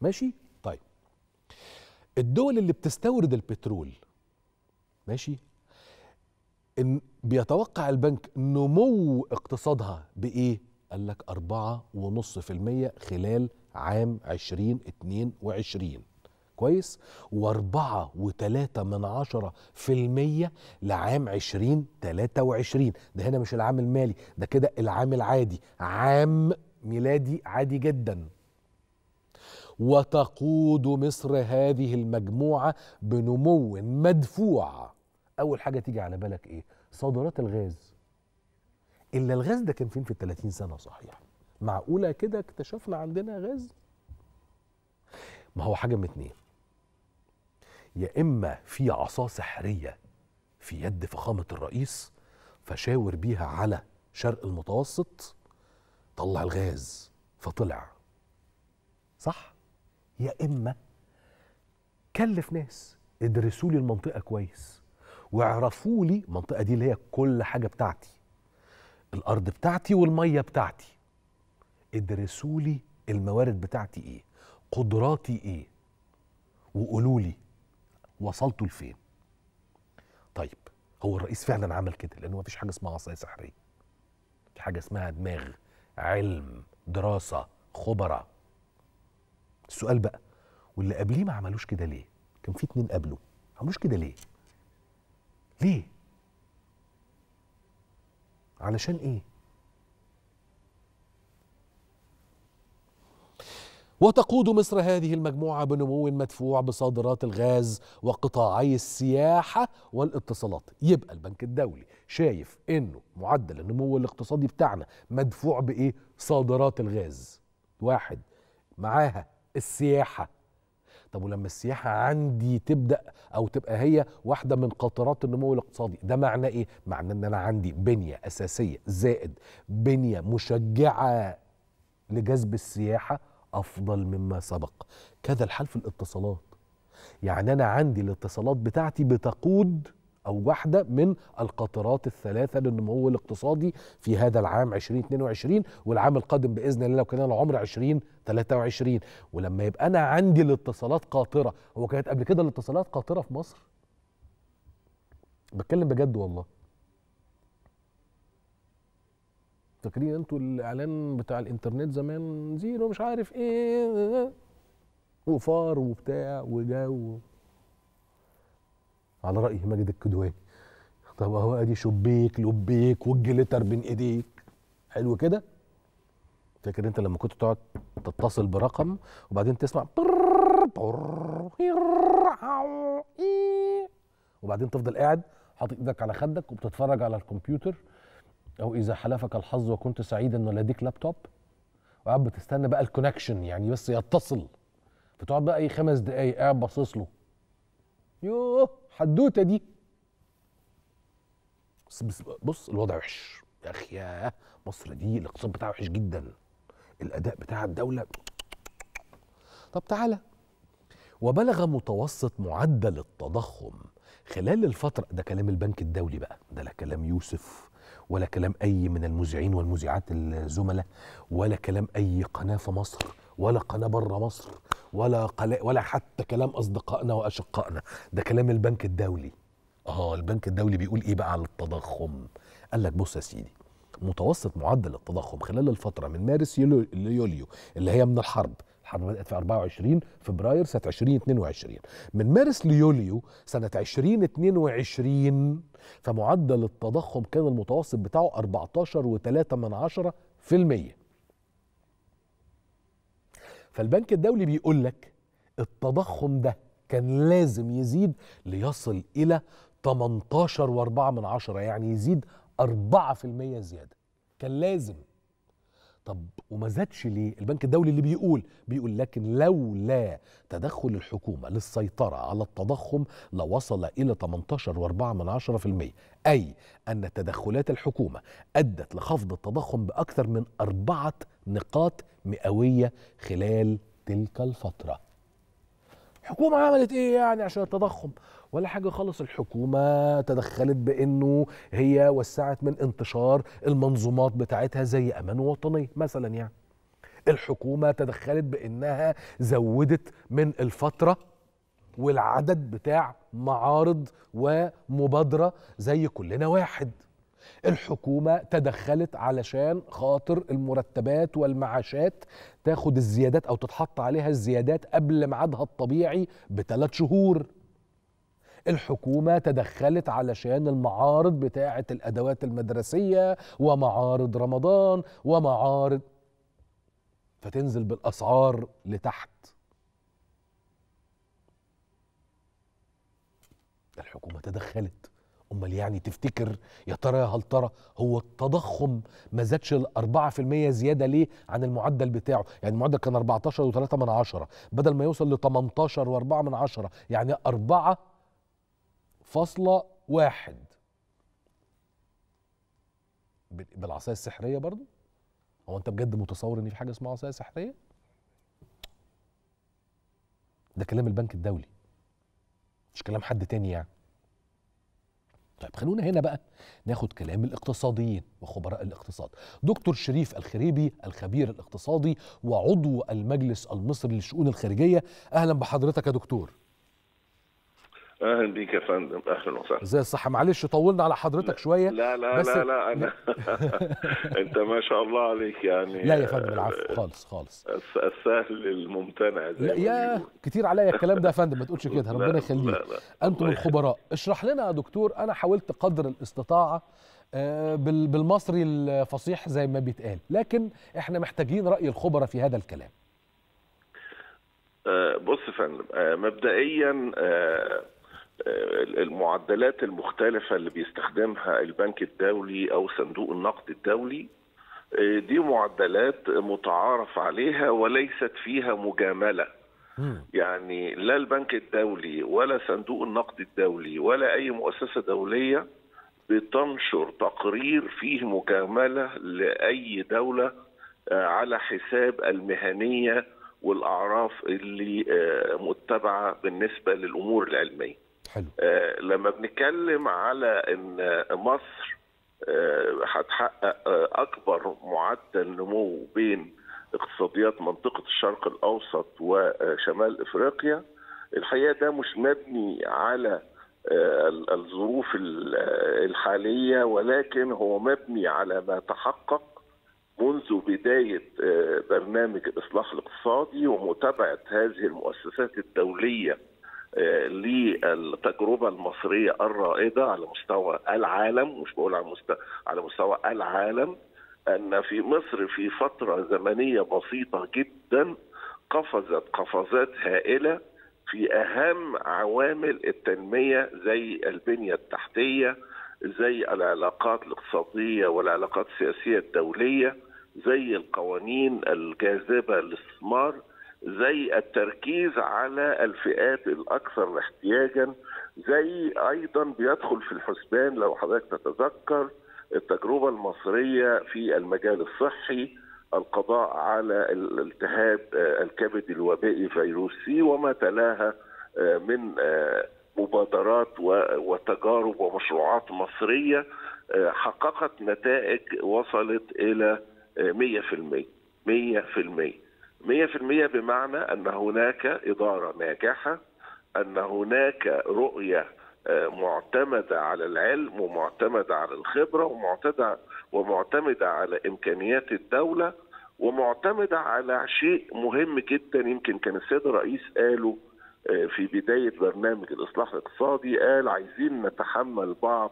ماشي طيب الدول اللي بتستورد البترول ماشي إن بيتوقع البنك نمو اقتصادها بإيه؟ قال لك 4.5% خلال عام 2022 كويس واربعة وتلاتة من عشرة في المية لعام عشرين تلاتة وعشرين ده هنا مش العام المالي ده كده العام العادي عام ميلادي عادي جدا وتقود مصر هذه المجموعة بنمو مدفوع اول حاجه تيجي على بالك ايه صادرات الغاز الا الغاز ده كان فين في ال 30 سنه صحيح معقوله كده اكتشفنا عندنا غاز ما هو حاجه من اتنين يا اما في عصا سحريه في يد فخامه الرئيس فشاور بيها على شرق المتوسط طلع الغاز فطلع صح يا اما كلف ناس ادرسوا لي المنطقه كويس واعرفوا لي المنطقه دي اللي هي كل حاجه بتاعتي الارض بتاعتي والميه بتاعتي ادرسوا لي الموارد بتاعتي ايه قدراتي ايه وقولوا لي وصلتوا لفين طيب هو الرئيس فعلا عمل كده لانه ما فيش حاجه اسمها عصايه سحريه في حاجه اسمها دماغ علم دراسه خبراء السؤال بقى واللي قبليه ما عملوش كده ليه كان في اتنين قبله ما عملوش كده ليه ليه علشان ايه وتقود مصر هذه المجموعة بنمو مدفوع بصادرات الغاز وقطاعي السياحة والاتصالات يبقى البنك الدولي شايف انه معدل النمو الاقتصادي بتاعنا مدفوع بايه صادرات الغاز واحد معاها السياحة طب ولما السياحه عندي تبدا او تبقى هي واحده من قاطرات النمو الاقتصادي ده معناه ايه معناه ان انا عندي بنيه اساسيه زائد بنيه مشجعه لجذب السياحه افضل مما سبق كذا الحال في الاتصالات يعني انا عندي الاتصالات بتاعتي بتقود أو واحدة من القطرات الثلاثة للنمو الاقتصادي في هذا العام 2022 والعام القادم بإذن الله لو كان العمر 2023 ولما يبقى أنا عندي الاتصالات قاطرة هو كانت قبل كده الاتصالات قاطرة في مصر بتكلم بجد والله فاكرين انتوا الاعلان بتاع الانترنت زمان زيرو مش عارف ايه وفار وبتاع وجو على رأي ماجد الكدواني طب اهو ادي شبيك لبيك والجليتر بين ايديك حلو كده فاكر انت لما كنت تقعد تتصل برقم وبعدين تسمع وبعدين تفضل قاعد حاطط ايدك على خدك وبتتفرج على الكمبيوتر او اذا حلفك الحظ وكنت سعيدا ان لديك لابتوب وقاعد بتستنى بقى الكونكشن يعني بس يتصل فتقعد بقى اي خمس دقايق قاعد باصص له يوه الحدوته دي بص, بص الوضع وحش يا اخي يا مصر دي الاقتصاد بتاعها وحش جدا الاداء بتاع الدوله طب تعالى وبلغ متوسط معدل التضخم خلال الفترة ده كلام البنك الدولي بقى ده لا كلام يوسف ولا كلام أي من المذيعين والمذيعات الزملاء ولا كلام أي قناة في مصر ولا قناة بره مصر ولا قل... ولا حتى كلام اصدقائنا واشقائنا ده كلام البنك الدولي اه البنك الدولي بيقول ايه بقى عن التضخم قال لك بص يا سيدي متوسط معدل التضخم خلال الفترة من مارس ليوليو اللي هي من الحرب الحرب بدأت في 24 فبراير سنة 2022 من مارس ليوليو سنة 2022 فمعدل التضخم كان المتوسط بتاعه 14.3 في المية فالبنك الدولي بيقول لك التضخم ده كان لازم يزيد ليصل إلى 18.4 يعني يزيد 4% زيادة كان لازم طب وما زادش ليه البنك الدولي اللي بيقول بيقول لكن لولا تدخل الحكومة للسيطرة على التضخم لوصل إلى 18.4% أي أن تدخلات الحكومة أدت لخفض التضخم بأكثر من أربعة نقاط مئوية خلال تلك الفترة الحكومة عملت إيه يعني عشان التضخم ولا حاجه خالص الحكومه تدخلت بانه هي وسعت من انتشار المنظومات بتاعتها زي امان وطني مثلا يعني الحكومه تدخلت بانها زودت من الفتره والعدد بتاع معارض ومبادره زي كلنا واحد الحكومة تدخلت علشان خاطر المرتبات والمعاشات تاخد الزيادات أو تتحط عليها الزيادات قبل ميعادها الطبيعي بثلاث شهور الحكومه تدخلت علشان المعارض بتاعه الادوات المدرسيه ومعارض رمضان ومعارض فتنزل بالاسعار لتحت الحكومه تدخلت امال يعني تفتكر يا ترى يا هل ترى هو التضخم ما زادش ال 4% زياده ليه عن المعدل بتاعه يعني المعدل كان 14.3 من عشرة بدل ما يوصل ل 18.4 من عشرة يعني 4 فاصلة واحد بالعصاية السحرية برضو هو انت بجد متصور ان في حاجة اسمها عصاية سحرية ده كلام البنك الدولي مش كلام حد تاني يعني طيب خلونا هنا بقى ناخد كلام الاقتصاديين وخبراء الاقتصاد دكتور شريف الخريبي الخبير الاقتصادي وعضو المجلس المصري للشؤون الخارجية أهلا بحضرتك يا دكتور اهلا بيك يا فندم اهلا وسهلا زي الصحه معلش طولنا على حضرتك شويه لا لا بس لا لا انا انت ما شاء الله عليك يعني لا يا فندم العفو آه، خالص خالص السهل الممتنع زي لا يا كتير عليا الكلام ده يا فندم ما تقولش كده ربنا يخليك انتم الخبراء اشرح لنا يا دكتور انا حاولت قدر الاستطاعه آه، بالمصري الفصيح زي ما بيتقال لكن احنا محتاجين راي الخبراء في هذا الكلام آه، بص يا فندم مبدئيا آه، المعدلات المختلفة اللي بيستخدمها البنك الدولي أو صندوق النقد الدولي آه، دي معدلات متعارف عليها وليست فيها مجاملة يعني لا البنك الدولي ولا صندوق النقد الدولي ولا أي مؤسسة دولية بتنشر تقرير فيه مجاملة لأي دولة آه، على حساب المهنية والأعراف اللي متبعة بالنسبة للأمور العلمية حلو. آه، لما بنتكلم على ان مصر آه، هتحقق آه، اكبر معدل نمو بين اقتصاديات منطقه الشرق الاوسط وشمال افريقيا الحقيقه ده مش مبني على الظروف الحاليه ولكن هو مبني على ما تحقق منذ بدايه برنامج الاصلاح الاقتصادي ومتابعه هذه المؤسسات الدوليه للتجربه المصريه الرائده على مستوى العالم مش بقول على مستوى على مستوى العالم ان في مصر في فتره زمنيه بسيطه جدا قفزت قفزات هائله في اهم عوامل التنميه زي البنيه التحتيه زي العلاقات الاقتصاديه والعلاقات السياسيه الدوليه زي القوانين الجاذبه للاستثمار زي التركيز على الفئات الاكثر احتياجا زي ايضا بيدخل في الحسبان لو حضرتك تتذكر التجربه المصريه في المجال الصحي القضاء على الالتهاب آه، الكبد الوبائي فيروس سي وما تلاها آه، من آه، مبادرات وتجارب ومشروعات مصريه حققت نتائج وصلت الى 100% 100% 100% بمعنى ان هناك اداره ناجحه ان هناك رؤيه آه، معتمدة على العلم ومعتمدة على الخبرة ومعتمدة ومعتمدة على إمكانيات الدولة ومعتمدة على شيء مهم جدا يمكن كان السيد الرئيس قاله آه، في بداية برنامج الإصلاح الاقتصادي قال عايزين نتحمل بعض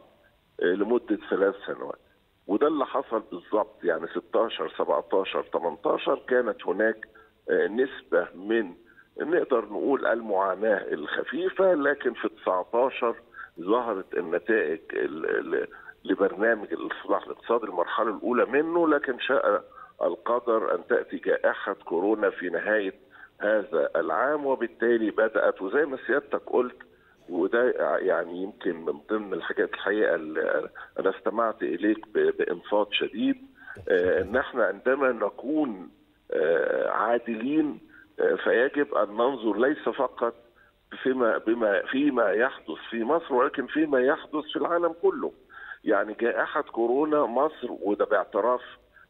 آه، لمدة ثلاث سنوات وده اللي حصل بالظبط يعني 16 17 18 كانت هناك نسبه من نقدر نقول المعاناه الخفيفه لكن في 19 ظهرت النتائج لبرنامج الاصلاح الاقتصادي المرحله الاولى منه لكن شاء القدر ان تاتي جائحه كورونا في نهايه هذا العام وبالتالي بدات وزي ما سيادتك قلت وده يعني يمكن من ضمن الحاجات الحقيقه اللي انا استمعت اليك بانصات شديد آه، ان احنا عندما نكون آه، عادلين آه، فيجب ان ننظر ليس فقط فيما بما فيما يحدث في مصر ولكن فيما يحدث في العالم كله. يعني جائحه كورونا مصر وده باعتراف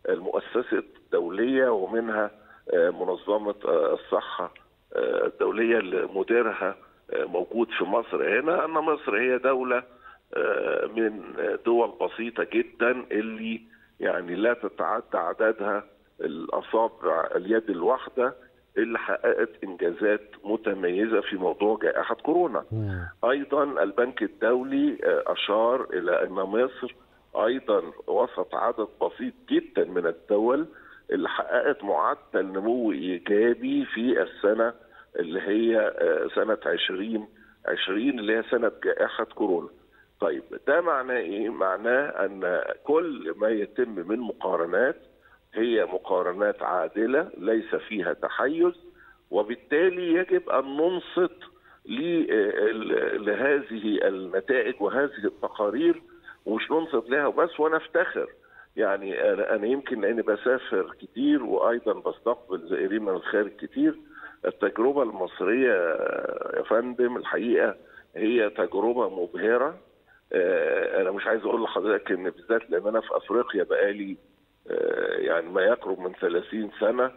المؤسسه الدوليه ومنها آه، منظمه الصحه الدوليه اللي مديرها موجود في مصر هنا ان مصر هي دوله من دول بسيطه جدا اللي يعني لا تتعدى عددها الاصابع اليد الواحده اللي حققت انجازات متميزه في موضوع جائحه كورونا. ايضا البنك الدولي آه، اشار الى ان مصر ايضا وسط عدد بسيط جدا من الدول اللي حققت معدل نمو ايجابي في السنه اللي هي آه، سنه 2020 اللي هي سنه جائحه كورونا. طيب ده معناه ايه؟ معناه ان كل ما يتم من مقارنات هي مقارنات عادله ليس فيها تحيز وبالتالي يجب ان ننصت لهذه النتائج وهذه التقارير ومش ننصت لها وبس ونفتخر يعني انا يمكن لاني بسافر كتير وايضا بستقبل زائرين من الخارج كتير التجربه المصريه يا فندم الحقيقه هي تجربه مبهره آه، انا مش عايز اقول لحضرتك ان بالذات لان انا في افريقيا بقالي آه، يعني ما يقرب من 30 سنه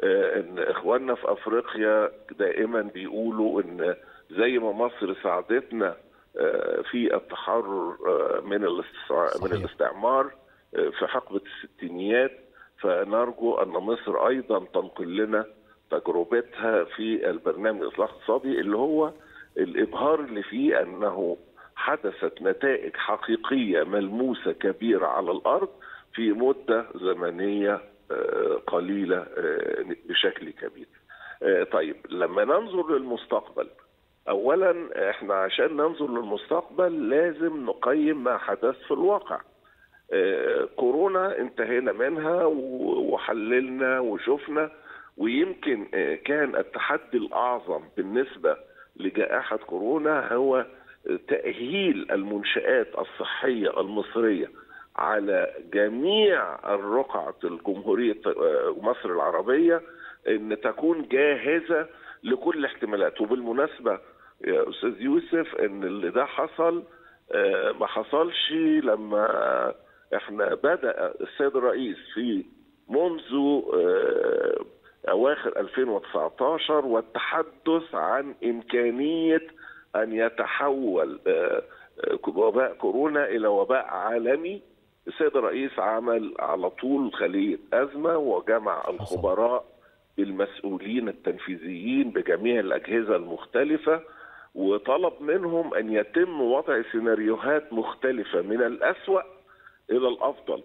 آه، ان اخواننا في افريقيا دائما بيقولوا ان زي ما مصر ساعدتنا آه، في التحرر من من الاستعمار في حقبه الستينيات فنرجو ان مصر ايضا تنقل لنا تجربتها في البرنامج الاصلاح الاقتصادي اللي هو الابهار اللي فيه انه حدثت نتائج حقيقيه ملموسه كبيره على الارض في مده زمنيه آه، قليله آه، بشكل كبير. آه، طيب لما ننظر للمستقبل اولا احنا عشان ننظر للمستقبل لازم نقيم ما حدث في الواقع. كورونا انتهينا منها وحللنا وشفنا ويمكن كان التحدي الاعظم بالنسبه لجائحه كورونا هو تاهيل المنشات الصحيه المصريه على جميع الرقعة الجمهورية آه، مصر العربية أن تكون جاهزة لكل الاحتمالات وبالمناسبة يا أستاذ يوسف أن اللي ده حصل آه، ما حصلش لما احنا بدأ السيد الرئيس في منذ آه، أواخر 2019 والتحدث عن إمكانية أن يتحول وباء كورونا إلى وباء عالمي السيد الرئيس عمل على طول خليه أزمة وجمع الخبراء بالمسؤولين التنفيذيين بجميع الأجهزة المختلفة وطلب منهم أن يتم وضع سيناريوهات مختلفة من الأسوأ إلى الأفضل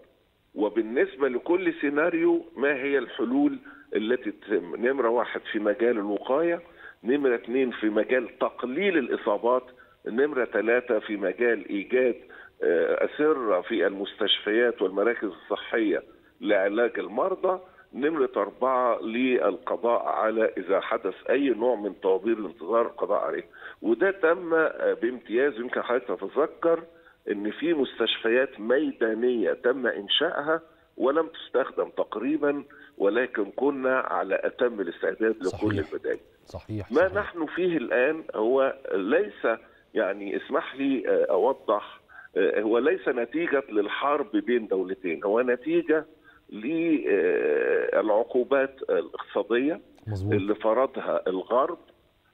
وبالنسبة لكل سيناريو ما هي الحلول التي تتم نمرة واحد في مجال الوقاية نمرة اثنين في مجال تقليل الإصابات نمرة ثلاثة في مجال إيجاد آه، أسرة في المستشفيات والمراكز الصحية لعلاج المرضى نمرة أربعة للقضاء على إذا حدث أي نوع من طوابير الانتظار القضاء عليه وده تم آه، بامتياز يمكن حضرتك تتذكر إن في مستشفيات ميدانية تم إنشائها ولم تستخدم تقريبا ولكن كنا على أتم الاستعداد لكل البداية صحيح. ما صحيح. نحن فيه الآن هو ليس يعني اسمح لي آه، أوضح آه، هو ليس نتيجة للحرب بين دولتين هو نتيجة للعقوبات الاقتصادية مزبوط. اللي فرضها الغرب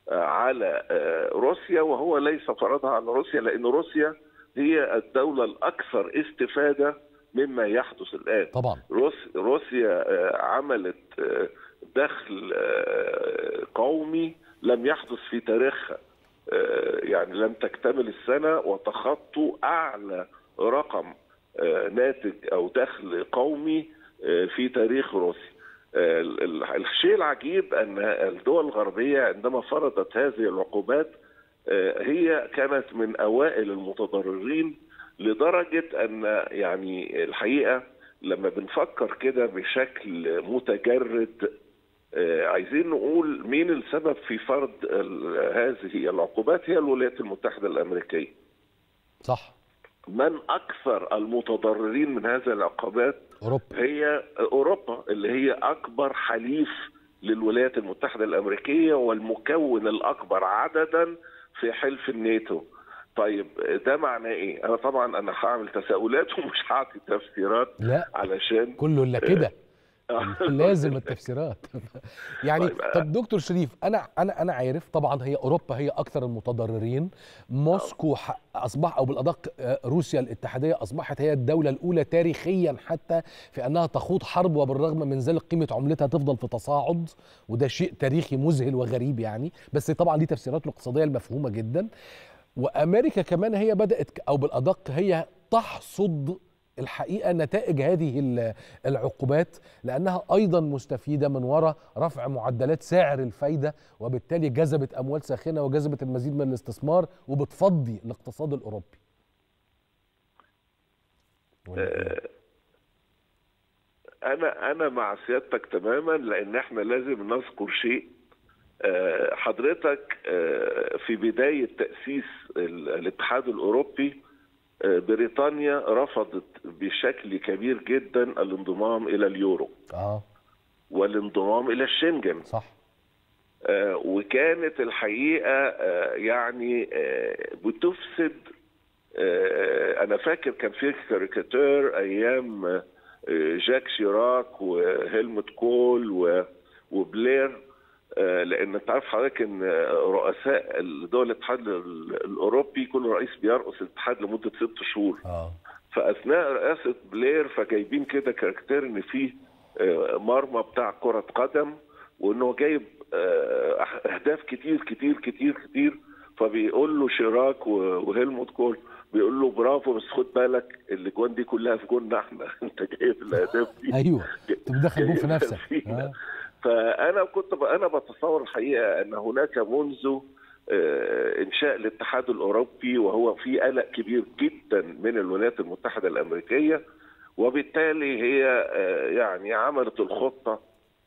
آه، على آه، روسيا وهو ليس فرضها على روسيا لأن روسيا هي الدولة الأكثر استفادة مما يحدث الآن طبعا روسيا عملت دخل قومي لم يحدث في تاريخها آه، يعني لم تكتمل السنه وتخطوا اعلى رقم آه، ناتج او دخل قومي آه، في تاريخ روسيا. الشيء العجيب ان الدول الغربيه عندما فرضت هذه العقوبات هي كانت من اوائل المتضررين لدرجه ان يعني الحقيقه لما بنفكر كده بشكل متجرد آه، عايزين نقول مين السبب في فرض هذه العقوبات هي الولايات المتحده الامريكيه. صح. من اكثر المتضررين من هذه العقوبات أوروبا. هي اوروبا اللي هي اكبر حليف للولايات المتحده الامريكيه والمكون الاكبر عددا في حلف الناتو. طيب ده معناه ايه؟ انا طبعا انا هعمل تساؤلات ومش هعطي تفسيرات لا علشان كله الا كده آه، لازم التفسيرات يعني طيب، آه. طب دكتور شريف انا انا انا عارف طبعا هي اوروبا هي اكثر المتضررين موسكو اصبح او بالادق آه، روسيا الاتحاديه اصبحت هي الدوله الاولى تاريخيا حتى في انها تخوض حرب وبالرغم من ذلك قيمه عملتها تفضل في تصاعد وده شيء تاريخي مذهل وغريب يعني بس طبعا ليه تفسيراته الاقتصاديه المفهومه جدا وامريكا كمان هي بدات او بالادق هي تحصد الحقيقه نتائج هذه العقوبات لانها ايضا مستفيده من وراء رفع معدلات سعر الفايده وبالتالي جذبت اموال ساخنه وجذبت المزيد من الاستثمار وبتفضي الاقتصاد الاوروبي. آه، انا انا مع سيادتك تماما لان احنا لازم نذكر شيء آه، حضرتك آه، في بدايه تاسيس الاتحاد الاوروبي آه، بريطانيا رفضت بشكل كبير جدا الانضمام الى اليورو اه والانضمام الى الشنجن صح آه وكانت الحقيقه آه يعني آه بتفسد آه، انا فاكر كان في كاريكاتير ايام آه، جاك شيراك وهيلموت كول وبلير آه، لان انت عارف حضرتك ان آه، رؤساء دول الاتحاد الاوروبي كل رئيس بيرقص الاتحاد لمده ست شهور آه. فاثناء رئاسه بلير فجايبين كده كاركتير ان فيه آه، مرمى بتاع كره قدم وان هو جايب اهداف كتير كتير كتير كتير فبيقول له شيراك وهيلموت كول بيقول له برافو بس خد بالك الاجوان دي كلها في جولنا احنا انت جايب الاهداف دي ايوه انت مدخل جول في نفسك فانا كنت انا بتصور الحقيقه ان هناك منذ آه، انشاء الاتحاد الاوروبي وهو في قلق كبير جدا من الولايات المتحده الامريكيه وبالتالي هي آه، يعني عملت الخطه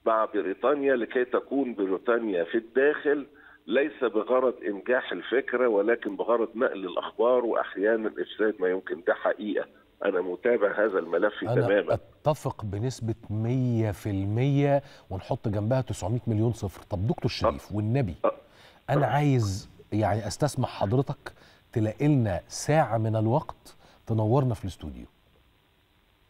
مع بريطانيا لكي تكون بريطانيا في الداخل ليس بغرض انجاح الفكره ولكن بغرض نقل الاخبار واحيانا افساد ما يمكن ده حقيقه انا متابع هذا الملف أنا تماما اتفق بنسبه 100% ونحط جنبها 900 مليون صفر طب دكتور الشريف أه. والنبي أه. انا عايز يعني استسمح حضرتك تلاقي لنا ساعه من الوقت تنورنا في الاستوديو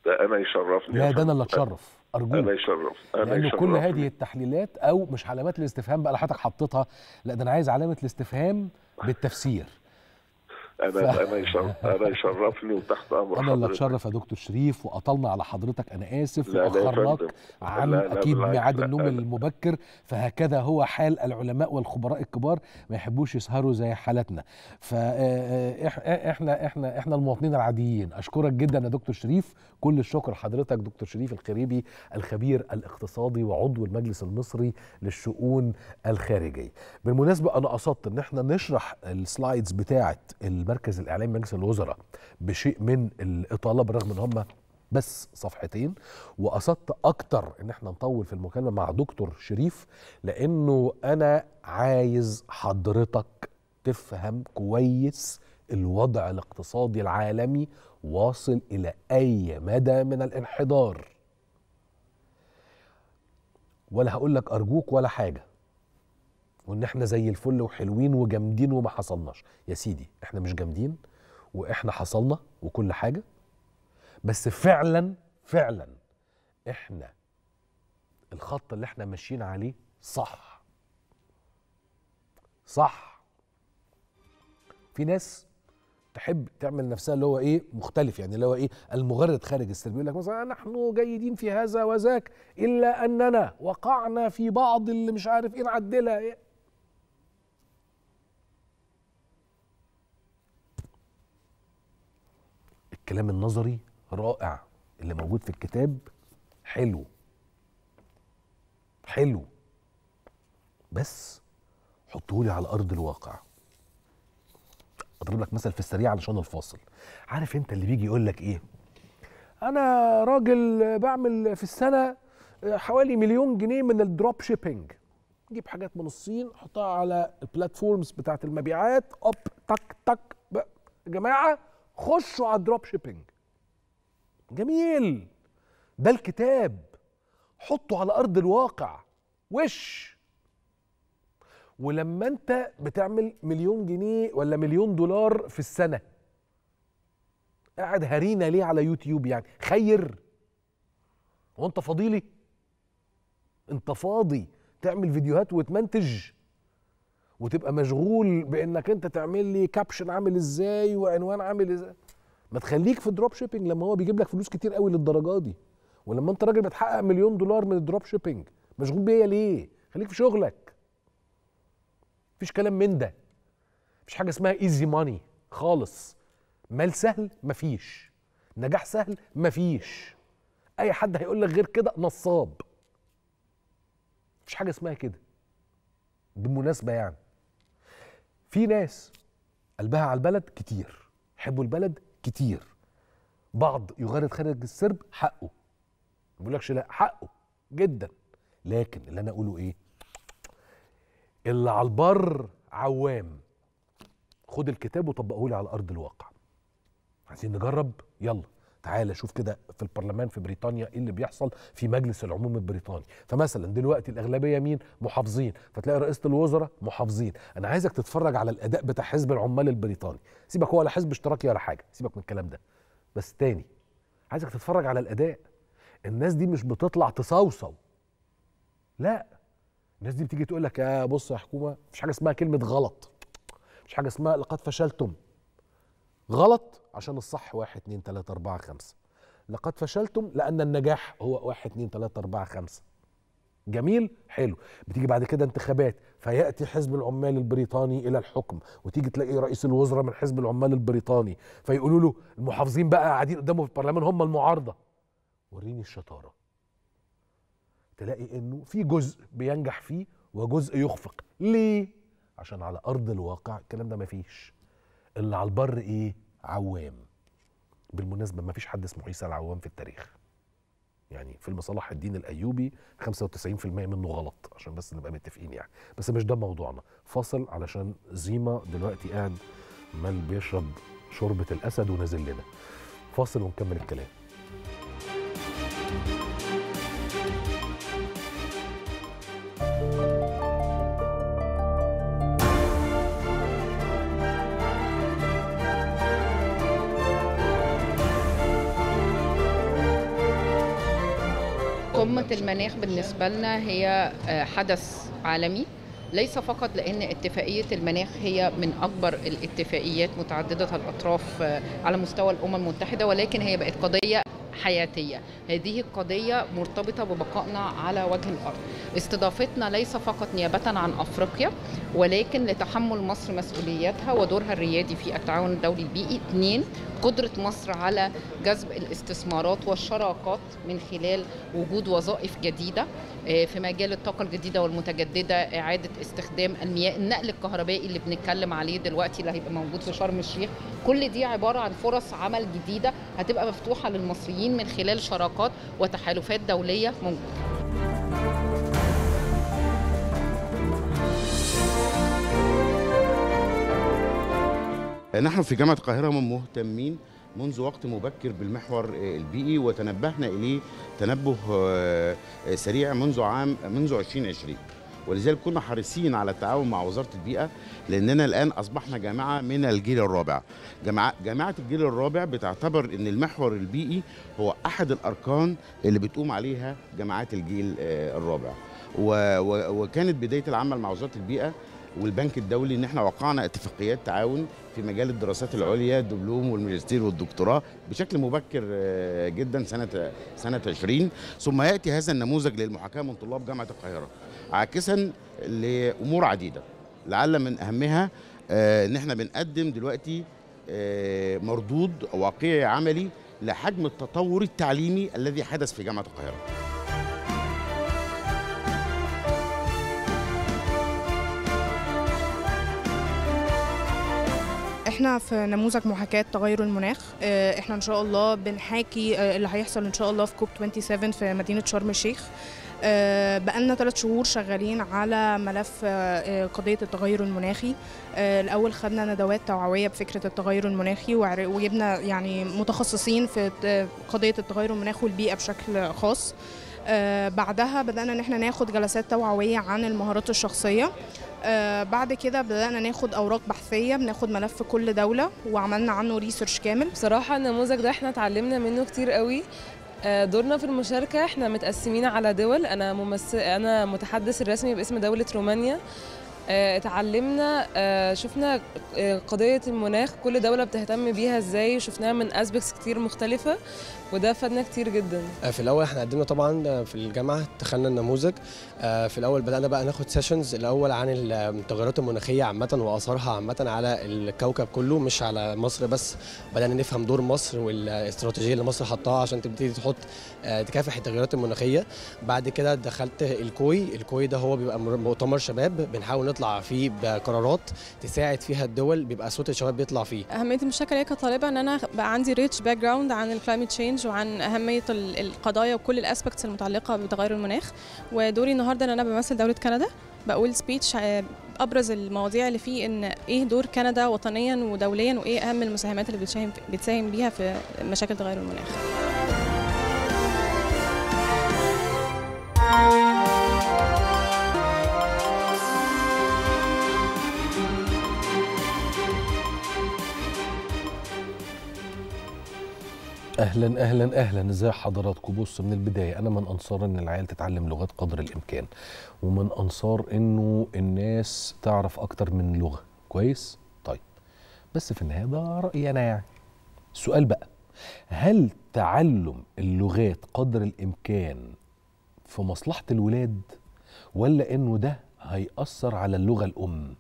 ده انا يشرفني لا ده انا اللي اتشرف ارجوك انا يشرف انا لأن يشرف كل هذه التحليلات او مش علامات الاستفهام بقى اللي حضرتك حطيتها لا ده انا عايز علامه الاستفهام بالتفسير انا انا انا يشرفني وتحت امر حضرتك انا اللي اتشرف يا دكتور شريف واطلنا على حضرتك انا اسف واخرناك عن لا لا اكيد ميعاد النوم المبكر فهكذا هو حال العلماء والخبراء الكبار ما يحبوش يسهروا زي حالتنا فاحنا آه، آه، احنا احنا المواطنين العاديين اشكرك جدا يا دكتور شريف كل الشكر حضرتك دكتور شريف الخريبي الخبير الاقتصادي وعضو المجلس المصري للشؤون الخارجيه بالمناسبه انا قصدت ان احنا نشرح السلايدز بتاعه المركز الاعلامي مجلس الوزراء بشيء من الاطاله بالرغم ان هم بس صفحتين وقصدت اكتر ان احنا نطول في المكالمه مع دكتور شريف لانه انا عايز حضرتك تفهم كويس الوضع الاقتصادي العالمي واصل الى اي مدى من الانحدار ولا هقول لك ارجوك ولا حاجه وان احنا زي الفل وحلوين وجامدين وما حصلناش يا سيدي احنا مش جامدين واحنا حصلنا وكل حاجه بس فعلا فعلا احنا الخط اللي احنا ماشيين عليه صح صح في ناس تحب تعمل نفسها اللي هو ايه مختلف يعني اللي هو ايه المغرد خارج السلم يقول لك مثلا آه، نحن جيدين في هذا وذاك الا اننا وقعنا في بعض اللي مش عارف ايه نعدلها إيه الكلام النظري رائع اللي موجود في الكتاب حلو حلو بس حطهولي على ارض الواقع اضرب لك مثل في السريع علشان الفاصل عارف انت اللي بيجي يقول لك ايه انا راجل بعمل في السنه حوالي مليون جنيه من الدروب شيبينج جيب حاجات من الصين حطها على البلاتفورمز بتاعه المبيعات اب تك تك يا جماعه خشوا على الدروب شيبينج جميل ده الكتاب حطه على ارض الواقع وش ولما انت بتعمل مليون جنيه ولا مليون دولار في السنه قاعد هرينا ليه على يوتيوب يعني خير هو انت فاضي لي انت فاضي تعمل فيديوهات وتمنتج وتبقى مشغول بانك انت تعمل لي كابشن عامل ازاي وعنوان عامل ازاي ما تخليك في الدروب شيبينج لما هو بيجيب لك فلوس كتير قوي للدرجه دي ولما انت راجل بتحقق مليون دولار من الدروب شيبينج مشغول بيا ليه خليك في شغلك مفيش كلام من ده مفيش حاجه اسمها ايزي ماني خالص مال سهل مفيش نجاح سهل مفيش اي حد هيقول لك غير كده نصاب مفيش حاجه اسمها كده بالمناسبه يعني في ناس قلبها على البلد كتير يحبوا البلد كتير بعض يغرد خارج السرب حقه ما بقولكش لا حقه جدا لكن اللي انا اقوله ايه اللي على البر عوام خد الكتاب وطبقه لي على ارض الواقع عايزين نجرب يلا تعالى شوف كده في البرلمان في بريطانيا ايه اللي بيحصل في مجلس العموم البريطاني فمثلا دلوقتي الاغلبيه مين محافظين فتلاقي رئيسه الوزراء محافظين انا عايزك تتفرج على الاداء بتاع حزب العمال البريطاني سيبك هو لا حزب اشتراكي ولا حاجه سيبك من الكلام ده بس تاني عايزك تتفرج على الاداء الناس دي مش بتطلع تصوصو لا الناس دي بتيجي تقول لك يا بص يا حكومه مفيش حاجه اسمها كلمه غلط مفيش حاجه اسمها لقد فشلتم غلط عشان الصح 1 2 3 4 5 لقد فشلتم لان النجاح هو 1 2 3 4 5 جميل حلو بتيجي بعد كده انتخابات فياتي حزب العمال البريطاني الى الحكم وتيجي تلاقي رئيس الوزراء من حزب العمال البريطاني فيقولوا له المحافظين بقى قاعدين قدامه في البرلمان هم المعارضه وريني الشطاره تلاقي انه في جزء بينجح فيه وجزء يخفق ليه عشان على ارض الواقع الكلام ده مفيش اللي على البر ايه عوام بالمناسبه مفيش حد اسمه عيسى العوام في التاريخ يعني فيلم صلاح الدين الايوبي 95% منه غلط عشان بس نبقى متفقين يعني بس مش ده موضوعنا فاصل علشان زيما دلوقتي قاعد مال بيشرب شوربه الاسد ونازل لنا فاصل ونكمل الكلام منظومة المناخ بالنسبة لنا هي آه، حدث عالمي ليس فقط لأن اتفاقية المناخ هي من أكبر الاتفاقيات متعددة الأطراف آه، على مستوى الأمم المتحدة ولكن هي بقت قضية حياتية هذه القضية مرتبطة ببقائنا على وجه الأرض استضافتنا ليس فقط نيابة عن أفريقيا ولكن لتحمل مصر مسؤولياتها ودورها الريادي في التعاون الدولي البيئي اثنين قدرة مصر على جذب الاستثمارات والشراكات من خلال وجود وظائف جديدة آه، في مجال الطاقة الجديدة والمتجددة إعادة استخدام المياه النقل الكهربائي اللي بنتكلم عليه دلوقتي اللي هيبقى موجود في شرم الشيخ كل دي عبارة عن فرص عمل جديدة هتبقى مفتوحة للمصريين التعليم من خلال شراكات وتحالفات دولية موجودة نحن في جامعة القاهرة مهتمين منذ وقت مبكر بالمحور البيئي وتنبهنا إليه تنبه آه، سريع منذ عام منذ 2020 ولذلك كنا حريصين على التعاون مع وزاره البيئه لاننا الان اصبحنا جامعه من الجيل الرابع جامعه جامعه الجيل الرابع بتعتبر ان المحور البيئي هو احد الاركان اللي بتقوم عليها جامعات الجيل آه، الرابع وكانت بدايه العمل مع وزاره البيئه والبنك الدولي ان احنا وقعنا اتفاقيات تعاون في مجال الدراسات العليا الدبلوم والماجستير والدكتوراه بشكل مبكر آه، جدا سنه سنه 20 ثم ياتي هذا النموذج للمحاكاه من طلاب جامعه القاهره عاكسا لامور عديده لعل من اهمها آه، ان احنا بنقدم دلوقتي آه، مردود واقعي عملي لحجم التطور التعليمي الذي حدث في جامعه القاهره احنا في نموذج محاكاه تغير المناخ آه، احنا ان شاء الله بنحاكي اللي هيحصل ان شاء الله في كوب 27 في مدينه شرم الشيخ آه، بقالنا ثلاث شهور شغالين على ملف آه، آه، قضية التغير المناخي الأول خدنا ندوات توعوية بفكرة التغير المناخي وجبنا يعني متخصصين في قضية التغير المناخي والبيئة بشكل خاص بعدها بدأنا إن احنا ناخد جلسات توعوية عن المهارات الشخصية بعد كده بدأنا ناخد أوراق بحثية بناخد ملف كل دولة وعملنا عنه ريسيرش كامل بصراحة النموذج ده احنا اتعلمنا منه كتير قوي آه، دورنا في المشاركة احنا متقسمين على دول انا ممثل انا متحدث الرسمي باسم دولة رومانيا آه، اتعلمنا آه، شفنا قضية المناخ كل دولة بتهتم بيها ازاي شفناها من اسبكس كتير مختلفة وده فادنا كتير جدا آه، في الاول احنا قدمنا طبعا آه، في الجامعه دخلنا النموذج آه، في الاول بدانا بقى ناخد سيشنز الاول عن التغيرات المناخيه عامه واثارها عامه على الكوكب كله مش على مصر بس بدانا نفهم دور مصر والاستراتيجيه اللي مصر حطاها عشان تبتدي تحط تكافح التغيرات المناخيه بعد كده دخلت الكوي الكوي ده هو بيبقى مؤتمر شباب بنحاول نطلع فيه بقرارات تساعد فيها الدول بيبقى صوت الشباب بيطلع فيه اهميه المشاركه ليا كطالبه ان انا بقى عندي ريتش باك جراوند عن الكلايمت تشينج تشالنج وعن اهميه القضايا وكل الاسبكتس المتعلقه بتغير المناخ ودوري النهارده ان انا بمثل دوله كندا بقول سبيتش آه، ابرز المواضيع اللي فيه ان ايه دور كندا وطنيا ودوليا وايه اهم المساهمات اللي بتساهم بتساهم بيها في مشاكل تغير المناخ Thank you. اهلا اهلا اهلا ازي حضراتكم بص من البدايه انا من انصار ان العيال تتعلم لغات قدر الامكان ومن انصار انه الناس تعرف اكتر من لغه كويس طيب بس في النهايه ده رايي انا يعني السؤال بقى هل تعلم اللغات قدر الامكان في مصلحه الولاد ولا انه ده هيأثر على اللغه الام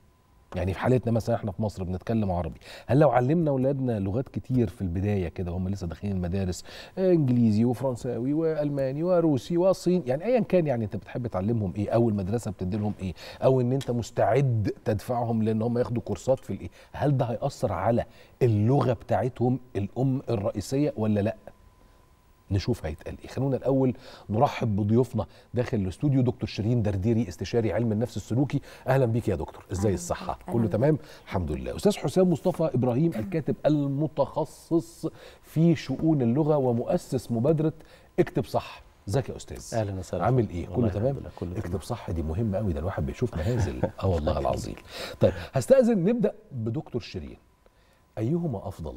يعني في حالتنا مثلا احنا في مصر بنتكلم عربي هل لو علمنا اولادنا لغات كتير في البدايه كده هم لسه داخلين المدارس انجليزي وفرنساوي والماني وروسي وصيني يعني ايا كان يعني انت بتحب تعلمهم ايه او المدرسه بتدي لهم ايه او ان انت مستعد تدفعهم لان هم ياخدوا كورسات في الايه هل ده هياثر على اللغه بتاعتهم الام الرئيسيه ولا لا نشوف هيتقال ايه خلونا الاول نرحب بضيوفنا داخل الاستوديو دكتور شيرين درديري استشاري علم النفس السلوكي اهلا بيك يا دكتور ازاي الصحه أهلاً. كله تمام الحمد لله استاذ حسام مصطفى ابراهيم الكاتب المتخصص في شؤون اللغه ومؤسس مبادره اكتب صح ازيك يا استاذ اهلا وسهلا عامل ايه كله تمام كله اكتب صح دي مهمه قوي ده الواحد بيشوفنا هازل اه والله العظيم طيب هستاذن نبدا بدكتور شيرين ايهما افضل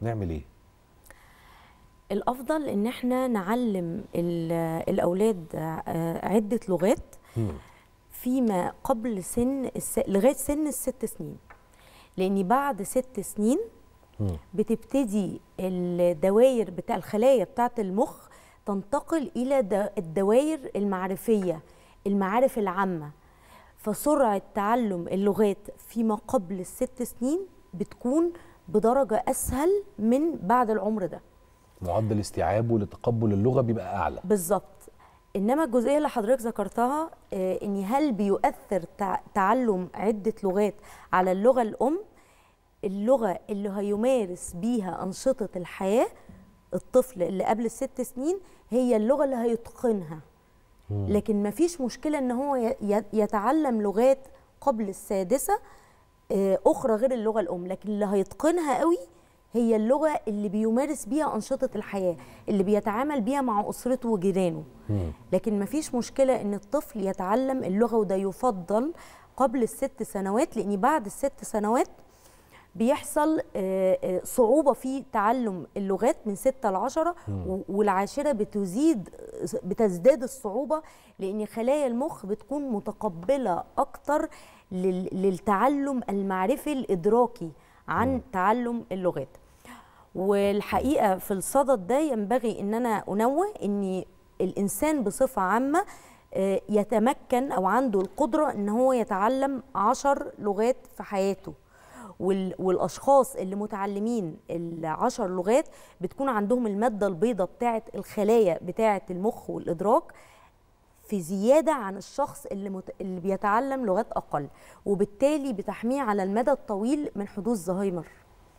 نعمل ايه الافضل ان احنا نعلم الاولاد آه، عده لغات فيما قبل سن الس... لغايه سن الست سنين لان بعد ست سنين بتبتدي الدوائر بتاع الخلايا بتاعه المخ تنتقل الى الدوائر المعرفيه المعارف العامه فسرعه تعلم اللغات فيما قبل الست سنين بتكون بدرجه اسهل من بعد العمر ده معدل استيعابه لتقبل اللغه بيبقى اعلى بالظبط انما الجزئيه اللي حضرتك ذكرتها آه، ان هل بيؤثر تعلم عده لغات على اللغه الام اللغه اللي هيمارس بيها انشطه الحياه الطفل اللي قبل الست سنين هي اللغه اللي هيتقنها لكن ما فيش مشكله ان هو يتعلم لغات قبل السادسه آه، اخرى غير اللغه الام لكن اللي هيتقنها قوي هي اللغه اللي بيمارس بيها انشطه الحياه اللي بيتعامل بيها مع اسرته وجيرانه لكن ما فيش مشكله ان الطفل يتعلم اللغه وده يفضل قبل الست سنوات لان بعد الست سنوات بيحصل آه، آه، صعوبة في تعلم اللغات من 6 ل 10 والعاشرة بتزيد بتزداد الصعوبة لأن خلايا المخ بتكون متقبلة أكتر للتعلم المعرفي الإدراكي عن تعلم اللغات والحقيقه في الصدد ده ينبغي ان انا انوه ان الانسان بصفه عامه آه، يتمكن او عنده القدره ان هو يتعلم عشر لغات في حياته والاشخاص اللي متعلمين العشر لغات بتكون عندهم الماده البيضاء بتاعه الخلايا بتاعه المخ والادراك في زياده عن الشخص اللي مت... اللي بيتعلم لغات اقل وبالتالي بتحميه على المدى الطويل من حدوث زهايمر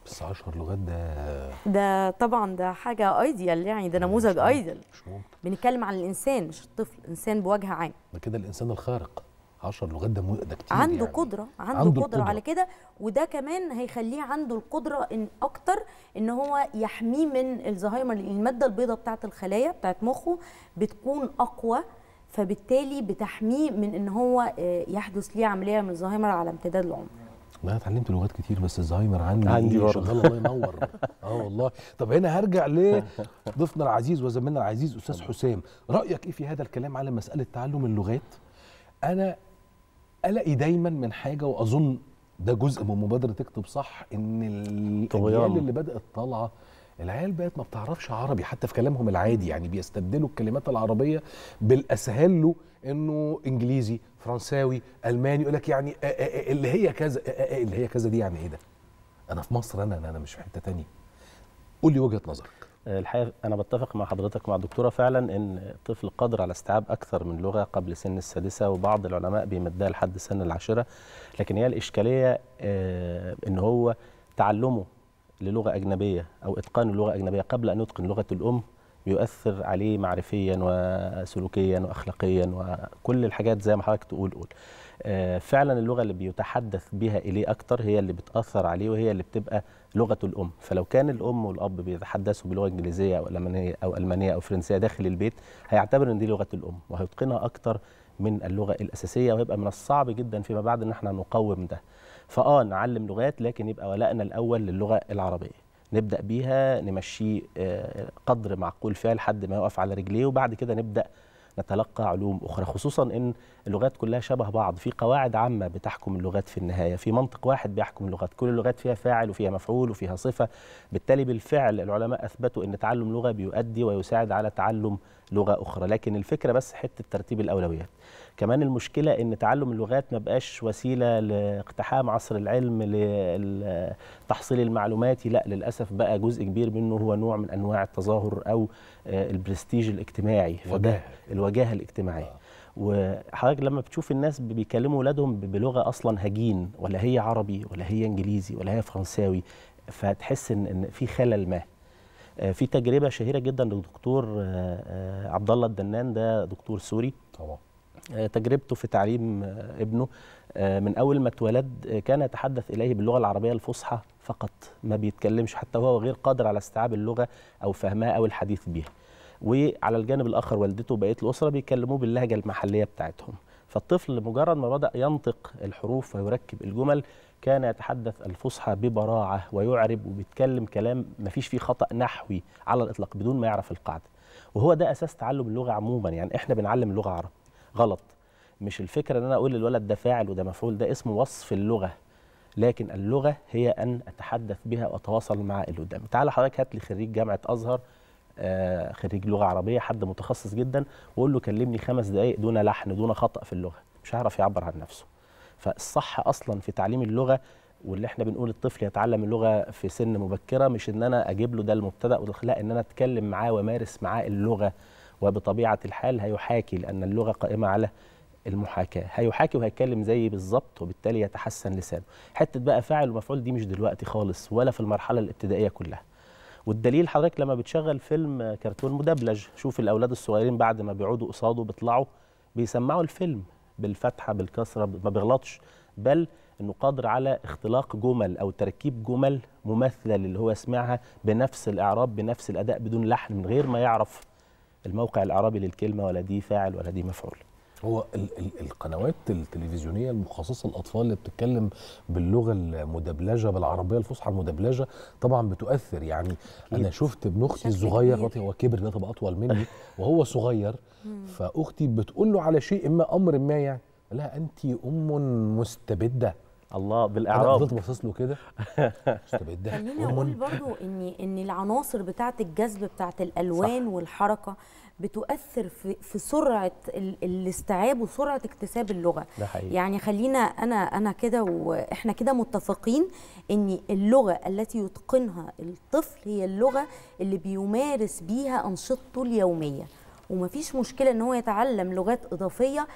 بس 10 لغات ده ده طبعا ده حاجه ايديال يعني ده نموذج ايديال مش ممكن بنتكلم عن الانسان مش الطفل انسان بوجه عام ده كده الانسان الخارق 10 لغات ده ده كتير عنده يعني. قدره عنده, عنده قدره, على كده وده كمان هيخليه عنده القدره ان اكتر ان هو يحميه من الزهايمر الماده البيضاء بتاعه الخلايا بتاعه مخه بتكون اقوى فبالتالي بتحميه من ان هو آه، يحدث ليه عمليه من الزهايمر على امتداد العمر والله اتعلمت لغات كتير بس الزهايمر عندي عندي برضه الله ينور اه والله طب هنا هرجع لضيفنا العزيز وزميلنا العزيز استاذ حسام رايك ايه في هذا الكلام على مساله تعلم اللغات انا الاقي دايما من حاجه واظن ده جزء من مبادره تكتب صح ان الاجيال اللي بدات طالعه العيال بقت ما بتعرفش عربي حتى في كلامهم العادي يعني بيستبدلوا الكلمات العربيه بالاسهل له انه انجليزي فرنساوي الماني يقول لك يعني آآ آآ اللي هي كذا اللي هي كذا دي يعني ايه ده انا في مصر انا انا مش في حته تانية قول لي وجهه نظرك الحقيقه انا بتفق مع حضرتك مع الدكتوره فعلا ان الطفل قادر على استيعاب اكثر من لغه قبل سن السادسه وبعض العلماء بيمدها لحد سن العاشره لكن هي الاشكاليه آه، ان هو تعلمه للغة أجنبية أو إتقان اللغة الأجنبية قبل أن يتقن لغة الأم بيؤثر عليه معرفيا وسلوكيا واخلاقيا وكل الحاجات زي ما حضرتك تقول قول آه، فعلا اللغه اللي بيتحدث بها اليه اكتر هي اللي بتاثر عليه وهي اللي بتبقى لغه الام فلو كان الام والاب بيتحدثوا بلغه انجليزيه او المانيه او المانيه او فرنسيه داخل البيت هيعتبر ان دي لغه الام وهيتقنها اكتر من اللغه الاساسيه وهيبقى من الصعب جدا فيما بعد ان احنا نقوم ده فاه نعلم لغات لكن يبقى ولائنا الاول للغه العربيه نبدا بيها نمشيه آه، قدر معقول فيها لحد ما يقف على رجليه وبعد كده نبدا نتلقى علوم اخرى خصوصا ان اللغات كلها شبه بعض في قواعد عامه بتحكم اللغات في النهايه في منطق واحد بيحكم اللغات كل اللغات فيها فاعل وفيها مفعول وفيها صفه بالتالي بالفعل العلماء اثبتوا ان تعلم لغه بيؤدي ويساعد على تعلم لغه اخرى لكن الفكره بس حته ترتيب الاولويات كمان المشكله ان تعلم اللغات ما بقاش وسيله لاقتحام عصر العلم للتحصيل المعلوماتي لا للاسف بقى جزء كبير منه هو نوع من انواع التظاهر او آه، البرستيج الاجتماعي فده الوجاهه الاجتماعيه آه. وحضرتك لما بتشوف الناس بيكلموا ولادهم بلغه اصلا هجين ولا هي عربي ولا هي انجليزي ولا هي فرنساوي فتحس ان في خلل ما آه، في تجربه شهيره جدا للدكتور عبد الله الدنان ده دكتور سوري طبعا آه، تجربته في تعليم آه، ابنه آه، من اول ما اتولد كان يتحدث اليه باللغه العربيه الفصحى فقط ما بيتكلمش حتى هو غير قادر على استيعاب اللغه او فهمها او الحديث بها وعلى الجانب الاخر والدته وبقيه الاسره بيكلموه باللهجه المحليه بتاعتهم فالطفل مجرد ما بدا ينطق الحروف ويركب الجمل كان يتحدث الفصحى ببراعه ويعرب وبيتكلم كلام ما فيش فيه خطا نحوي على الاطلاق بدون ما يعرف القاعده وهو ده اساس تعلم اللغه عموما يعني احنا بنعلم اللغه عربي غلط مش الفكره ان انا اقول للولد ده فاعل وده مفعول ده اسمه وصف اللغه لكن اللغه هي ان اتحدث بها واتواصل مع اللي قدامي تعالى حضرتك هات لي خريج جامعه ازهر آه خريج لغه عربيه حد متخصص جدا وقول له كلمني خمس دقائق دون لحن دون خطا في اللغه مش هيعرف يعبر عن نفسه فالصح اصلا في تعليم اللغه واللي احنا بنقول الطفل يتعلم اللغه في سن مبكره مش ان انا اجيب له ده المبتدا لا ان انا اتكلم معاه وامارس معاه اللغه وبطبيعه الحال هيحاكي لان اللغه قائمه على المحاكاه هيحاكي وهيتكلم زيي بالظبط وبالتالي يتحسن لسانه حته بقى فاعل ومفعول دي مش دلوقتي خالص ولا في المرحله الابتدائيه كلها والدليل حضرتك لما بتشغل فيلم كرتون مدبلج شوف الاولاد الصغيرين بعد ما بيقعدوا قصاده بيطلعوا بيسمعوا الفيلم بالفتحه بالكسره ما بيغلطش بل انه قادر على اختلاق جمل او تركيب جمل مماثله للي هو سمعها بنفس الاعراب بنفس الاداء بدون لحن من غير ما يعرف الموقع العربي للكلمه ولا دي فاعل ولا دي مفعول هو القنوات التلفزيونيه المخصصه للاطفال اللي بتتكلم باللغه المدبلجه بالعربيه الفصحى المدبلجه طبعا بتؤثر يعني انا شفت ابن اختي الصغير هو كبر ده طب اطول مني وهو صغير فاختي بتقول له على شيء اما امر ما يعني لا انت ام مستبده الله بالاعراب انا فضلت باصص له كده استبعد ده خليني اقول برضو ان ان العناصر بتاعه الجذب بتاعه الالوان صح. والحركه بتؤثر في في سرعه الاستيعاب وسرعه اكتساب اللغه ده حقيقي. يعني خلينا انا انا كده واحنا كده متفقين ان اللغه التي يتقنها الطفل هي اللغه اللي بيمارس بيها انشطته اليوميه ومفيش مشكله ان هو يتعلم لغات اضافيه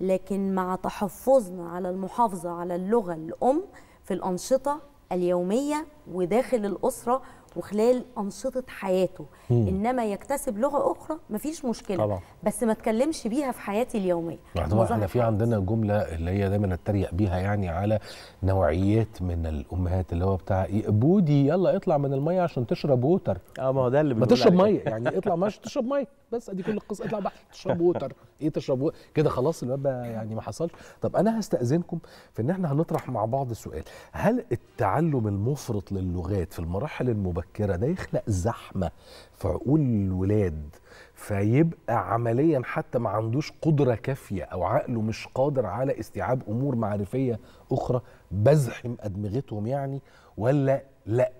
لكن مع تحفظنا على المحافظة على اللغة الأم في الأنشطة اليومية وداخل الأسرة وخلال أنشطة حياته مم. إنما يكتسب لغة أخرى مفيش مشكلة طبعا. بس ما اتكلمش بيها في حياتي اليومية احنا في عندنا جملة اللي هي دايما اتريق بيها يعني على نوعيات من الأمهات اللي هو بتاع إيه، بودي يلا اطلع من المية عشان تشرب ووتر اه ما هو ده اللي ما تشرب مية يعني اطلع ماشي تشرب مية بس ادي كل القصة اطلع بقى تشرب ووتر ايه تشرب كده خلاص الباب يعني ما حصلش طب انا هستاذنكم في ان احنا هنطرح مع بعض سؤال هل التعلم المفرط للغات في المراحل المبكره ده يخلق زحمه في عقول الولاد فيبقى عمليا حتى ما عندوش قدره كافيه او عقله مش قادر على استيعاب امور معرفيه اخرى بزحم ادمغتهم يعني ولا لا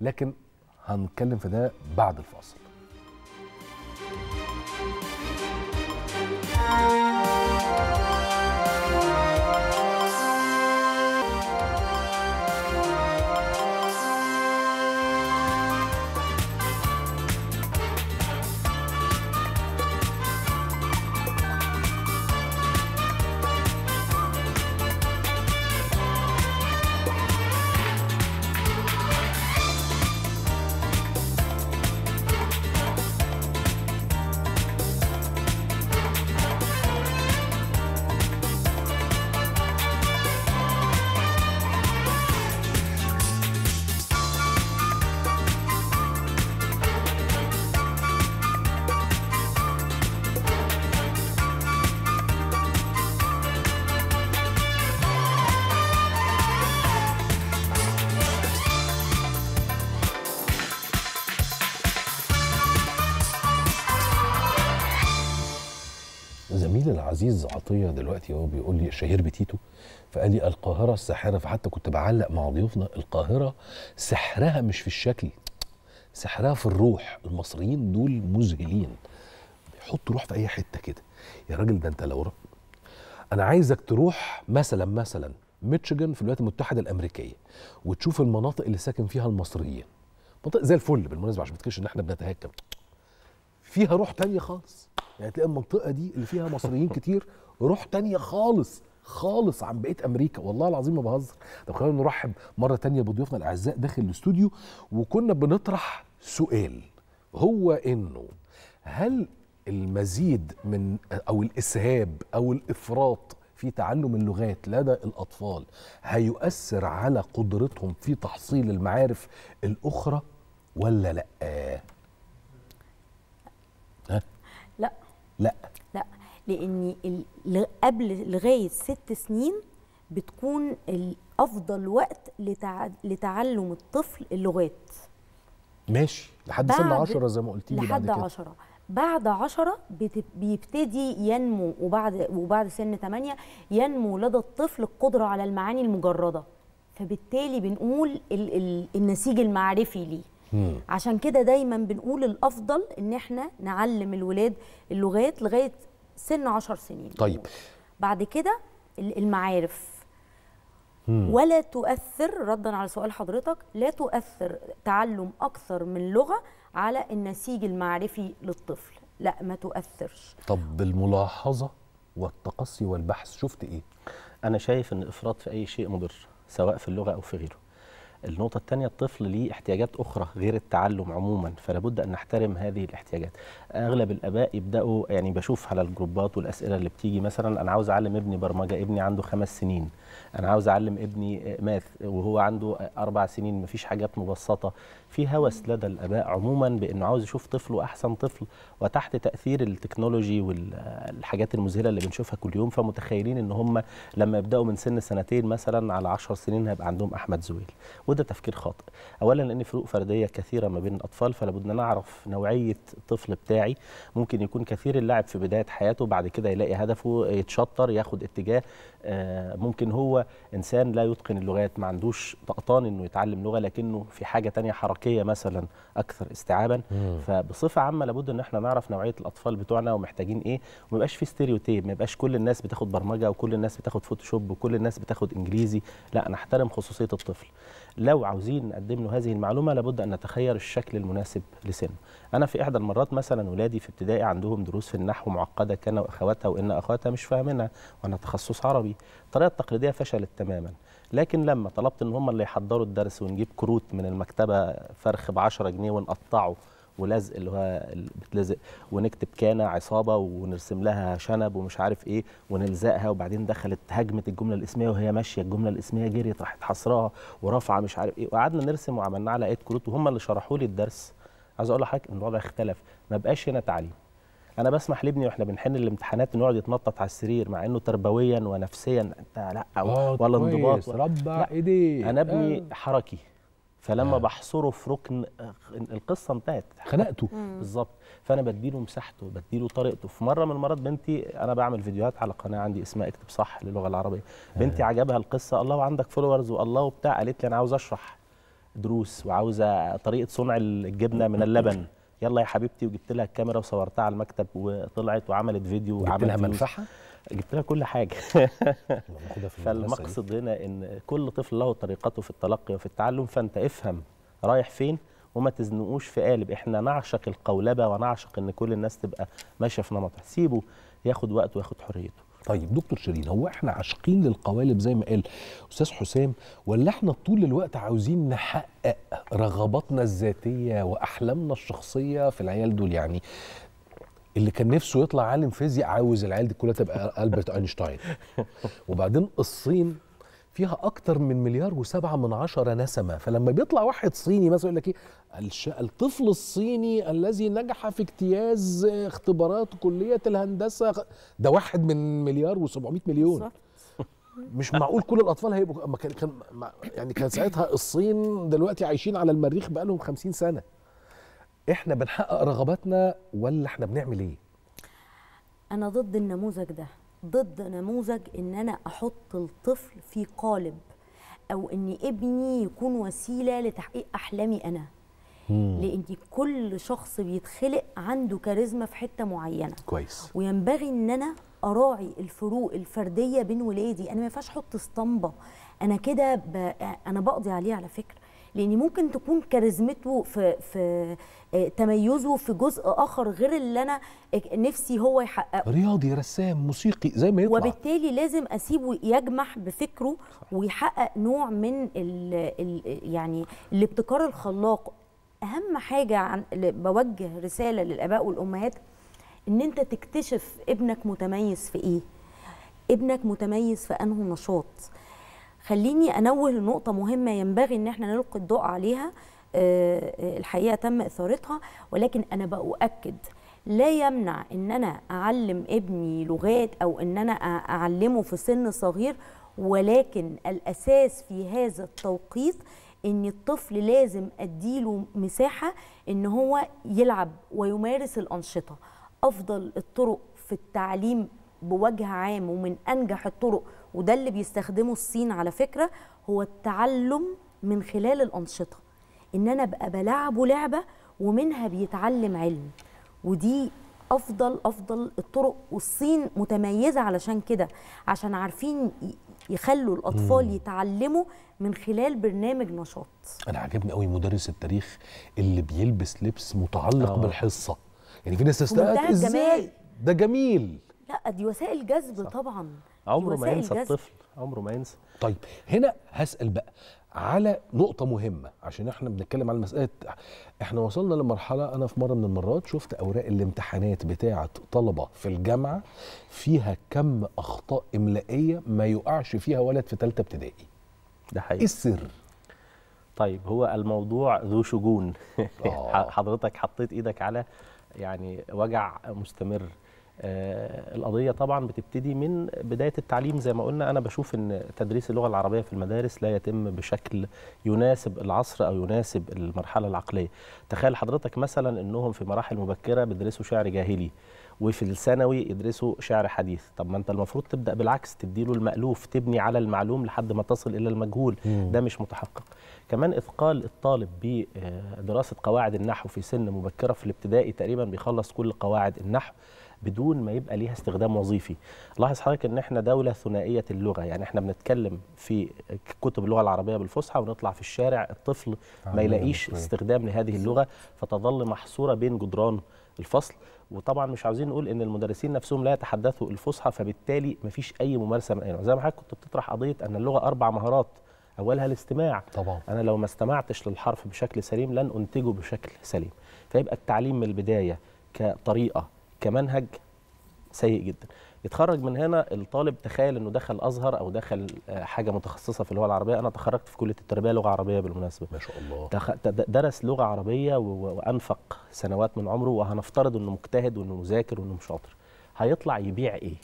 لكن هنتكلم في ده بعد الفاصل Música العزيز عطيه دلوقتي هو بيقول لي الشهير بتيتو فقال لي القاهره الساحره فحتى كنت بعلق مع ضيوفنا القاهره سحرها مش في الشكل سحرها في الروح المصريين دول مذهلين بيحطوا روح في اي حته كده يا راجل ده انت لو رأ... انا عايزك تروح مثلا مثلا ميتشيجن في الولايات المتحده الامريكيه وتشوف المناطق اللي ساكن فيها المصريين منطقه زي الفل بالمناسبه عشان ما تفكرش ان احنا بنتهكم فيها روح تانية خالص يعني تلاقي المنطقه دي اللي فيها مصريين كتير روح تانية خالص خالص عن بقيه امريكا والله العظيم ما بهزر طب خلينا نرحب مره تانية بضيوفنا الاعزاء داخل الاستوديو وكنا بنطرح سؤال هو انه هل المزيد من او الاسهاب او الافراط في تعلم اللغات لدى الاطفال هيؤثر على قدرتهم في تحصيل المعارف الاخرى ولا لا ها لا لا لان قبل لغايه ست سنين بتكون افضل وقت لتعلم الطفل اللغات ماشي لحد سن 10 زي ما لي لحد 10 بعد 10 بيبتدي ينمو وبعد وبعد سن 8 ينمو لدى الطفل القدره على المعاني المجرده فبالتالي بنقول النسيج المعرفي ليه مم. عشان كده دايما بنقول الافضل ان احنا نعلم الولاد اللغات لغايه سن 10 سنين طيب بعد كده المعارف مم. ولا تؤثر ردا على سؤال حضرتك لا تؤثر تعلم اكثر من لغه على النسيج المعرفي للطفل لا ما تؤثرش طب بالملاحظه والتقصي والبحث شفت ايه انا شايف ان افراط في اي شيء مضر سواء في اللغه او في غيره النقطة الثانية الطفل ليه احتياجات أخرى غير التعلم عموما فلابد أن نحترم هذه الاحتياجات أغلب الآباء يبدأوا يعني بشوف على الجروبات والأسئلة اللي بتيجي مثلا أنا عاوز أعلم ابني برمجة ابني عنده خمس سنين أنا عاوز أعلم ابني ماث وهو عنده أربع سنين مفيش حاجات مبسطة في هوس لدى الاباء عموما بانه عاوز يشوف طفله احسن طفل وتحت تاثير التكنولوجي والحاجات المذهله اللي بنشوفها كل يوم فمتخيلين ان هم لما يبداوا من سن سنتين مثلا على 10 سنين هيبقى عندهم احمد زويل وده تفكير خاطئ اولا لان فروق فرديه كثيره ما بين الاطفال فلا بدنا نعرف نوعيه الطفل بتاعي ممكن يكون كثير اللعب في بدايه حياته بعد كده يلاقي هدفه يتشطر ياخد اتجاه آه، ممكن هو انسان لا يتقن اللغات ما عندوش طقطان انه يتعلم لغه لكنه في حاجه ثانيه حركه التركيه مثلا اكثر استيعابا فبصفه عامه لابد ان احنا نعرف نوعيه الاطفال بتوعنا ومحتاجين ايه وما يبقاش في ستيريوتيب ما يبقاش كل الناس بتاخد برمجه وكل الناس بتاخد فوتوشوب وكل الناس بتاخد انجليزي لا نحترم خصوصيه الطفل لو عاوزين نقدم له هذه المعلومه لابد ان نتخير الشكل المناسب لسنه انا في احدى المرات مثلا ولادي في ابتدائي عندهم دروس في النحو معقده كان واخواتها وان اخواتها مش فاهمينها وانا تخصص عربي الطريقه التقليديه فشلت تماما لكن لما طلبت ان هم اللي يحضروا الدرس ونجيب كروت من المكتبه فرخ ب 10 جنيه ونقطعه ولزق اللي هو بتلزق ونكتب كان عصابه ونرسم لها شنب ومش عارف ايه ونلزقها وبعدين دخلت هجمه الجمله الاسميه وهي ماشيه الجمله الاسميه جريت راحت حصراها ورافعه مش عارف ايه وقعدنا نرسم وعملنا على ايه كروت وهم اللي شرحوا لي الدرس عايز اقول لحضرتك ان الوضع اختلف ما بقاش هنا تعليم انا بسمح لابني واحنا بنحن الامتحانات انه يقعد يتنطط على السرير مع انه تربويا ونفسيا انت لا آه، ولا انضباط ربع ايديه انا ابني آه. حركي فلما آه. بحصره في ركن آه، القصه انتهت خنقته بالظبط فانا بديله مساحته بديله طريقته في مره من المرات بنتي انا بعمل فيديوهات على قناه عندي اسمها اكتب صح للغه العربيه بنتي آه. عجبها القصه الله وعندك فولورز والله وبتاع قالت لي انا عاوز اشرح دروس وعاوزه طريقه صنع الجبنه من اللبن يلا يا حبيبتي وجبت لها الكاميرا وصورتها على المكتب وطلعت وعملت فيديو وعملت لها منفعه جبت لها كل حاجه فالمقصد هنا ان كل طفل له طريقته في التلقي وفي التعلم فانت افهم رايح فين وما تزنقوش في قالب احنا نعشق القولبه ونعشق ان كل الناس تبقى ماشيه في نمط سيبه ياخد وقته وياخد حريته طيب دكتور شيرين هو احنا عاشقين للقوالب زي ما قال استاذ حسام ولا احنا طول الوقت عاوزين نحقق رغباتنا الذاتيه واحلامنا الشخصيه في العيال دول يعني اللي كان نفسه يطلع عالم فيزياء عاوز العيال دي كلها تبقى البرت اينشتاين وبعدين الصين فيها اكتر من مليار وسبعة من عشرة نسمة فلما بيطلع واحد صيني مثلا يقول لك ايه الطفل الصيني الذي نجح في اجتياز اختبارات كلية الهندسة ده واحد من مليار و700 مليون مش معقول كل الاطفال هيبقوا ما كان كان يعني كان ساعتها الصين دلوقتي عايشين على المريخ بقالهم 50 سنه احنا بنحقق رغباتنا ولا احنا بنعمل ايه انا ضد النموذج ده ضد نموذج ان انا احط الطفل في قالب او ان ابني يكون وسيله لتحقيق احلامي انا لان كل شخص بيتخلق عنده كاريزما في حته معينه كويس وينبغي ان انا اراعي الفروق الفرديه بين ولادي انا ما ينفعش احط اسطمبه انا كده ب... انا بقضي عليه على فكره لان ممكن تكون كاريزمته في في آه، تميزه في جزء اخر غير اللي انا نفسي هو يحققه رياضي رسام موسيقي زي ما يطلع وبالتالي لازم اسيبه يجمح بفكره ويحقق نوع من الـ الـ يعني الابتكار الخلاق اهم حاجه عن بوجه رساله للاباء والامهات ان انت تكتشف ابنك متميز في ايه ابنك متميز في انه نشاط خليني انوه لنقطه مهمه ينبغي ان احنا نلقي الضوء عليها آه، الحقيقه تم اثارتها ولكن انا باؤكد لا يمنع ان انا اعلم ابني لغات او ان انا اعلمه في سن صغير ولكن الاساس في هذا التوقيت ان الطفل لازم اديله مساحه ان هو يلعب ويمارس الانشطه افضل الطرق في التعليم بوجه عام ومن انجح الطرق وده اللي بيستخدمه الصين على فكره هو التعلم من خلال الانشطه ان انا ابقى بلعبه لعبه ومنها بيتعلم علم ودي افضل افضل الطرق والصين متميزه علشان كده عشان عارفين يخلوا الاطفال مم. يتعلموا من خلال برنامج نشاط انا عاجبني قوي مدرس التاريخ اللي بيلبس لبس متعلق آه. بالحصه يعني في ناس تستقعد ازاي ده جميل لا دي وسائل جذب طبعا عمره ما ينسى الطفل عمره ما ينسى طيب هنا هسال بقى على نقطه مهمه عشان احنا بنتكلم على مساله احنا وصلنا لمرحله انا في مره من المرات شفت اوراق الامتحانات بتاعه طلبه في الجامعه فيها كم اخطاء املائيه ما يقعش فيها ولد في ثالثه ابتدائي ده حقيقي ايه السر طيب هو الموضوع ذو شجون آه. حضرتك حطيت ايدك على يعني وجع مستمر آه، القضيه طبعا بتبتدي من بدايه التعليم زي ما قلنا انا بشوف ان تدريس اللغه العربيه في المدارس لا يتم بشكل يناسب العصر او يناسب المرحله العقليه تخيل حضرتك مثلا انهم في مراحل مبكره بيدرسوا شعر جاهلي وفي الثانوي يدرسوا شعر حديث طب ما انت المفروض تبدا بالعكس تديله المالوف تبني على المعلوم لحد ما تصل الى المجهول مم. ده مش متحقق كمان اثقال الطالب بدراسه قواعد النحو في سن مبكره في الابتدائي تقريبا بيخلص كل قواعد النحو بدون ما يبقى ليها استخدام وظيفي لاحظ حضرتك ان احنا دوله ثنائيه اللغه يعني احنا بنتكلم في كتب اللغه العربيه بالفصحى ونطلع في الشارع الطفل ما يلاقيش استخدام لهذه اللغه فتظل محصوره بين جدران الفصل وطبعا مش عاوزين نقول ان المدرسين نفسهم لا يتحدثوا الفصحى فبالتالي مفيش اي ممارسه من اي نوع زي ما حضرتك كنت بتطرح قضيه ان اللغه اربع مهارات اولها الاستماع طبعا انا لو ما استمعتش للحرف بشكل سليم لن انتجه بشكل سليم فيبقى التعليم من البدايه كطريقه كمنهج سيء جدا يتخرج من هنا الطالب تخيل انه دخل ازهر او دخل آه، حاجه متخصصه في اللغه العربيه انا تخرجت في كليه التربيه لغه عربيه بالمناسبه ما شاء الله درس لغه عربيه وانفق سنوات من عمره وهنفترض انه مجتهد وانه مذاكر وانه شاطر هيطلع يبيع ايه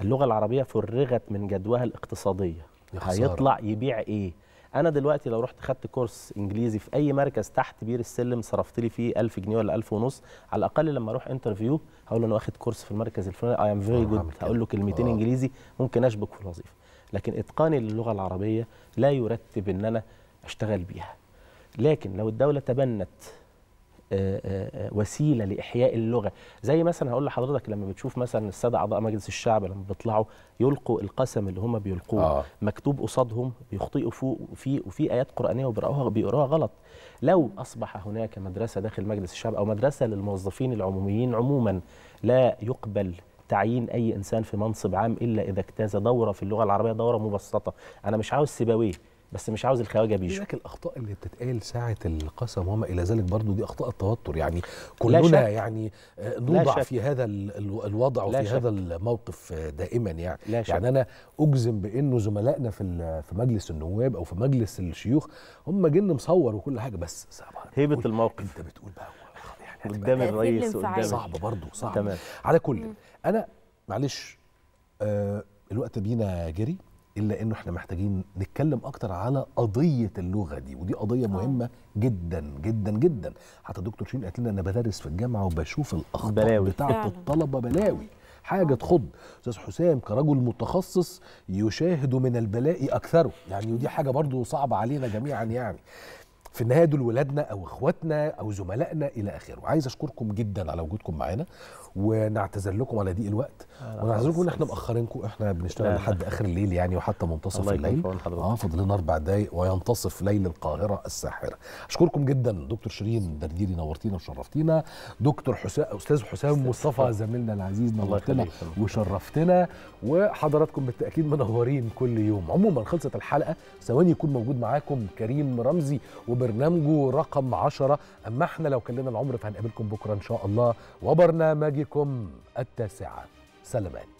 اللغه العربيه فرغت من جدواها الاقتصاديه هيطلع يبيع ايه انا دلوقتي لو رحت خدت كورس انجليزي في اي مركز تحت بير السلم صرفت لي فيه 1000 جنيه ولا 1000 ونص على الاقل لما اروح انترفيو هقول انا واخد كورس في المركز الفلاني اي ام فيري جود هقول له كلمتين آه. انجليزي ممكن اشبك في الوظيفه لكن اتقاني للغه العربيه لا يرتب ان انا اشتغل بيها لكن لو الدوله تبنت آه، آه، وسيله لاحياء اللغه زي مثلا هقول لحضرتك لما بتشوف مثلا الساده اعضاء مجلس الشعب لما بيطلعوا يلقوا القسم اللي هم بيلقوه آه. مكتوب قصادهم بيخطئوا فيه وفي وفي ايات قرانيه وبيقراوها بيقراوها غلط لو اصبح هناك مدرسه داخل مجلس الشعب او مدرسه للموظفين العموميين عموما لا يقبل تعيين اي انسان في منصب عام الا اذا اجتاز دوره في اللغه العربيه دوره مبسطه انا مش عاوز سيباويه بس مش عاوز الخواجه بيشو إيه لكن الاخطاء اللي بتتقال ساعه القسم وما الى ذلك برضو دي اخطاء التوتر يعني كلنا يعني نوضع في هذا الوضع وفي هذا الموقف دائما يعني لا شك. يعني انا اجزم بانه زملائنا في في مجلس النواب او في مجلس الشيوخ هم جن مصور وكل حاجه بس صعب هيبه الموقف انت بتقول بقى يعني قدام الرئيس قدام صعب برضو صعب تمام. على كل انا معلش آه الوقت بينا جري الا انه احنا محتاجين نتكلم اكتر على قضيه اللغه دي ودي قضيه آه. مهمه جدا جدا جدا حتى دكتور شيرين قالت لنا انا بدرس في الجامعه وبشوف الاخطاء بتاعه الطلبه بلاوي حاجه آه. تخض استاذ حسام كرجل متخصص يشاهد من البلاء اكثره يعني ودي حاجه برضو صعبه علينا جميعا يعني في النهايه دول ولادنا او اخواتنا او زملائنا الى اخره عايز اشكركم جدا على وجودكم معانا ونعتذر لكم على ضيق الوقت آه، ونعتذر لكم ان احنا مأخرينكم احنا بنشتغل لحد اخر الليل يعني وحتى منتصف الليل اه فاضل لنا اربع دقايق وينتصف ليل القاهره الساحره اشكركم جدا دكتور شيرين درديري نورتينا وشرفتينا دكتور حسام استاذ حسام مصطفى زميلنا العزيز نورتنا وشرفتنا وحضراتكم بالتاكيد منورين كل يوم عموما خلصت الحلقه ثواني يكون موجود معاكم كريم رمزي وبرنامجه رقم 10 اما احنا لو كان لنا العمر فهنقابلكم بكره ان شاء الله وبرنامج موعدكم التاسعة سلامات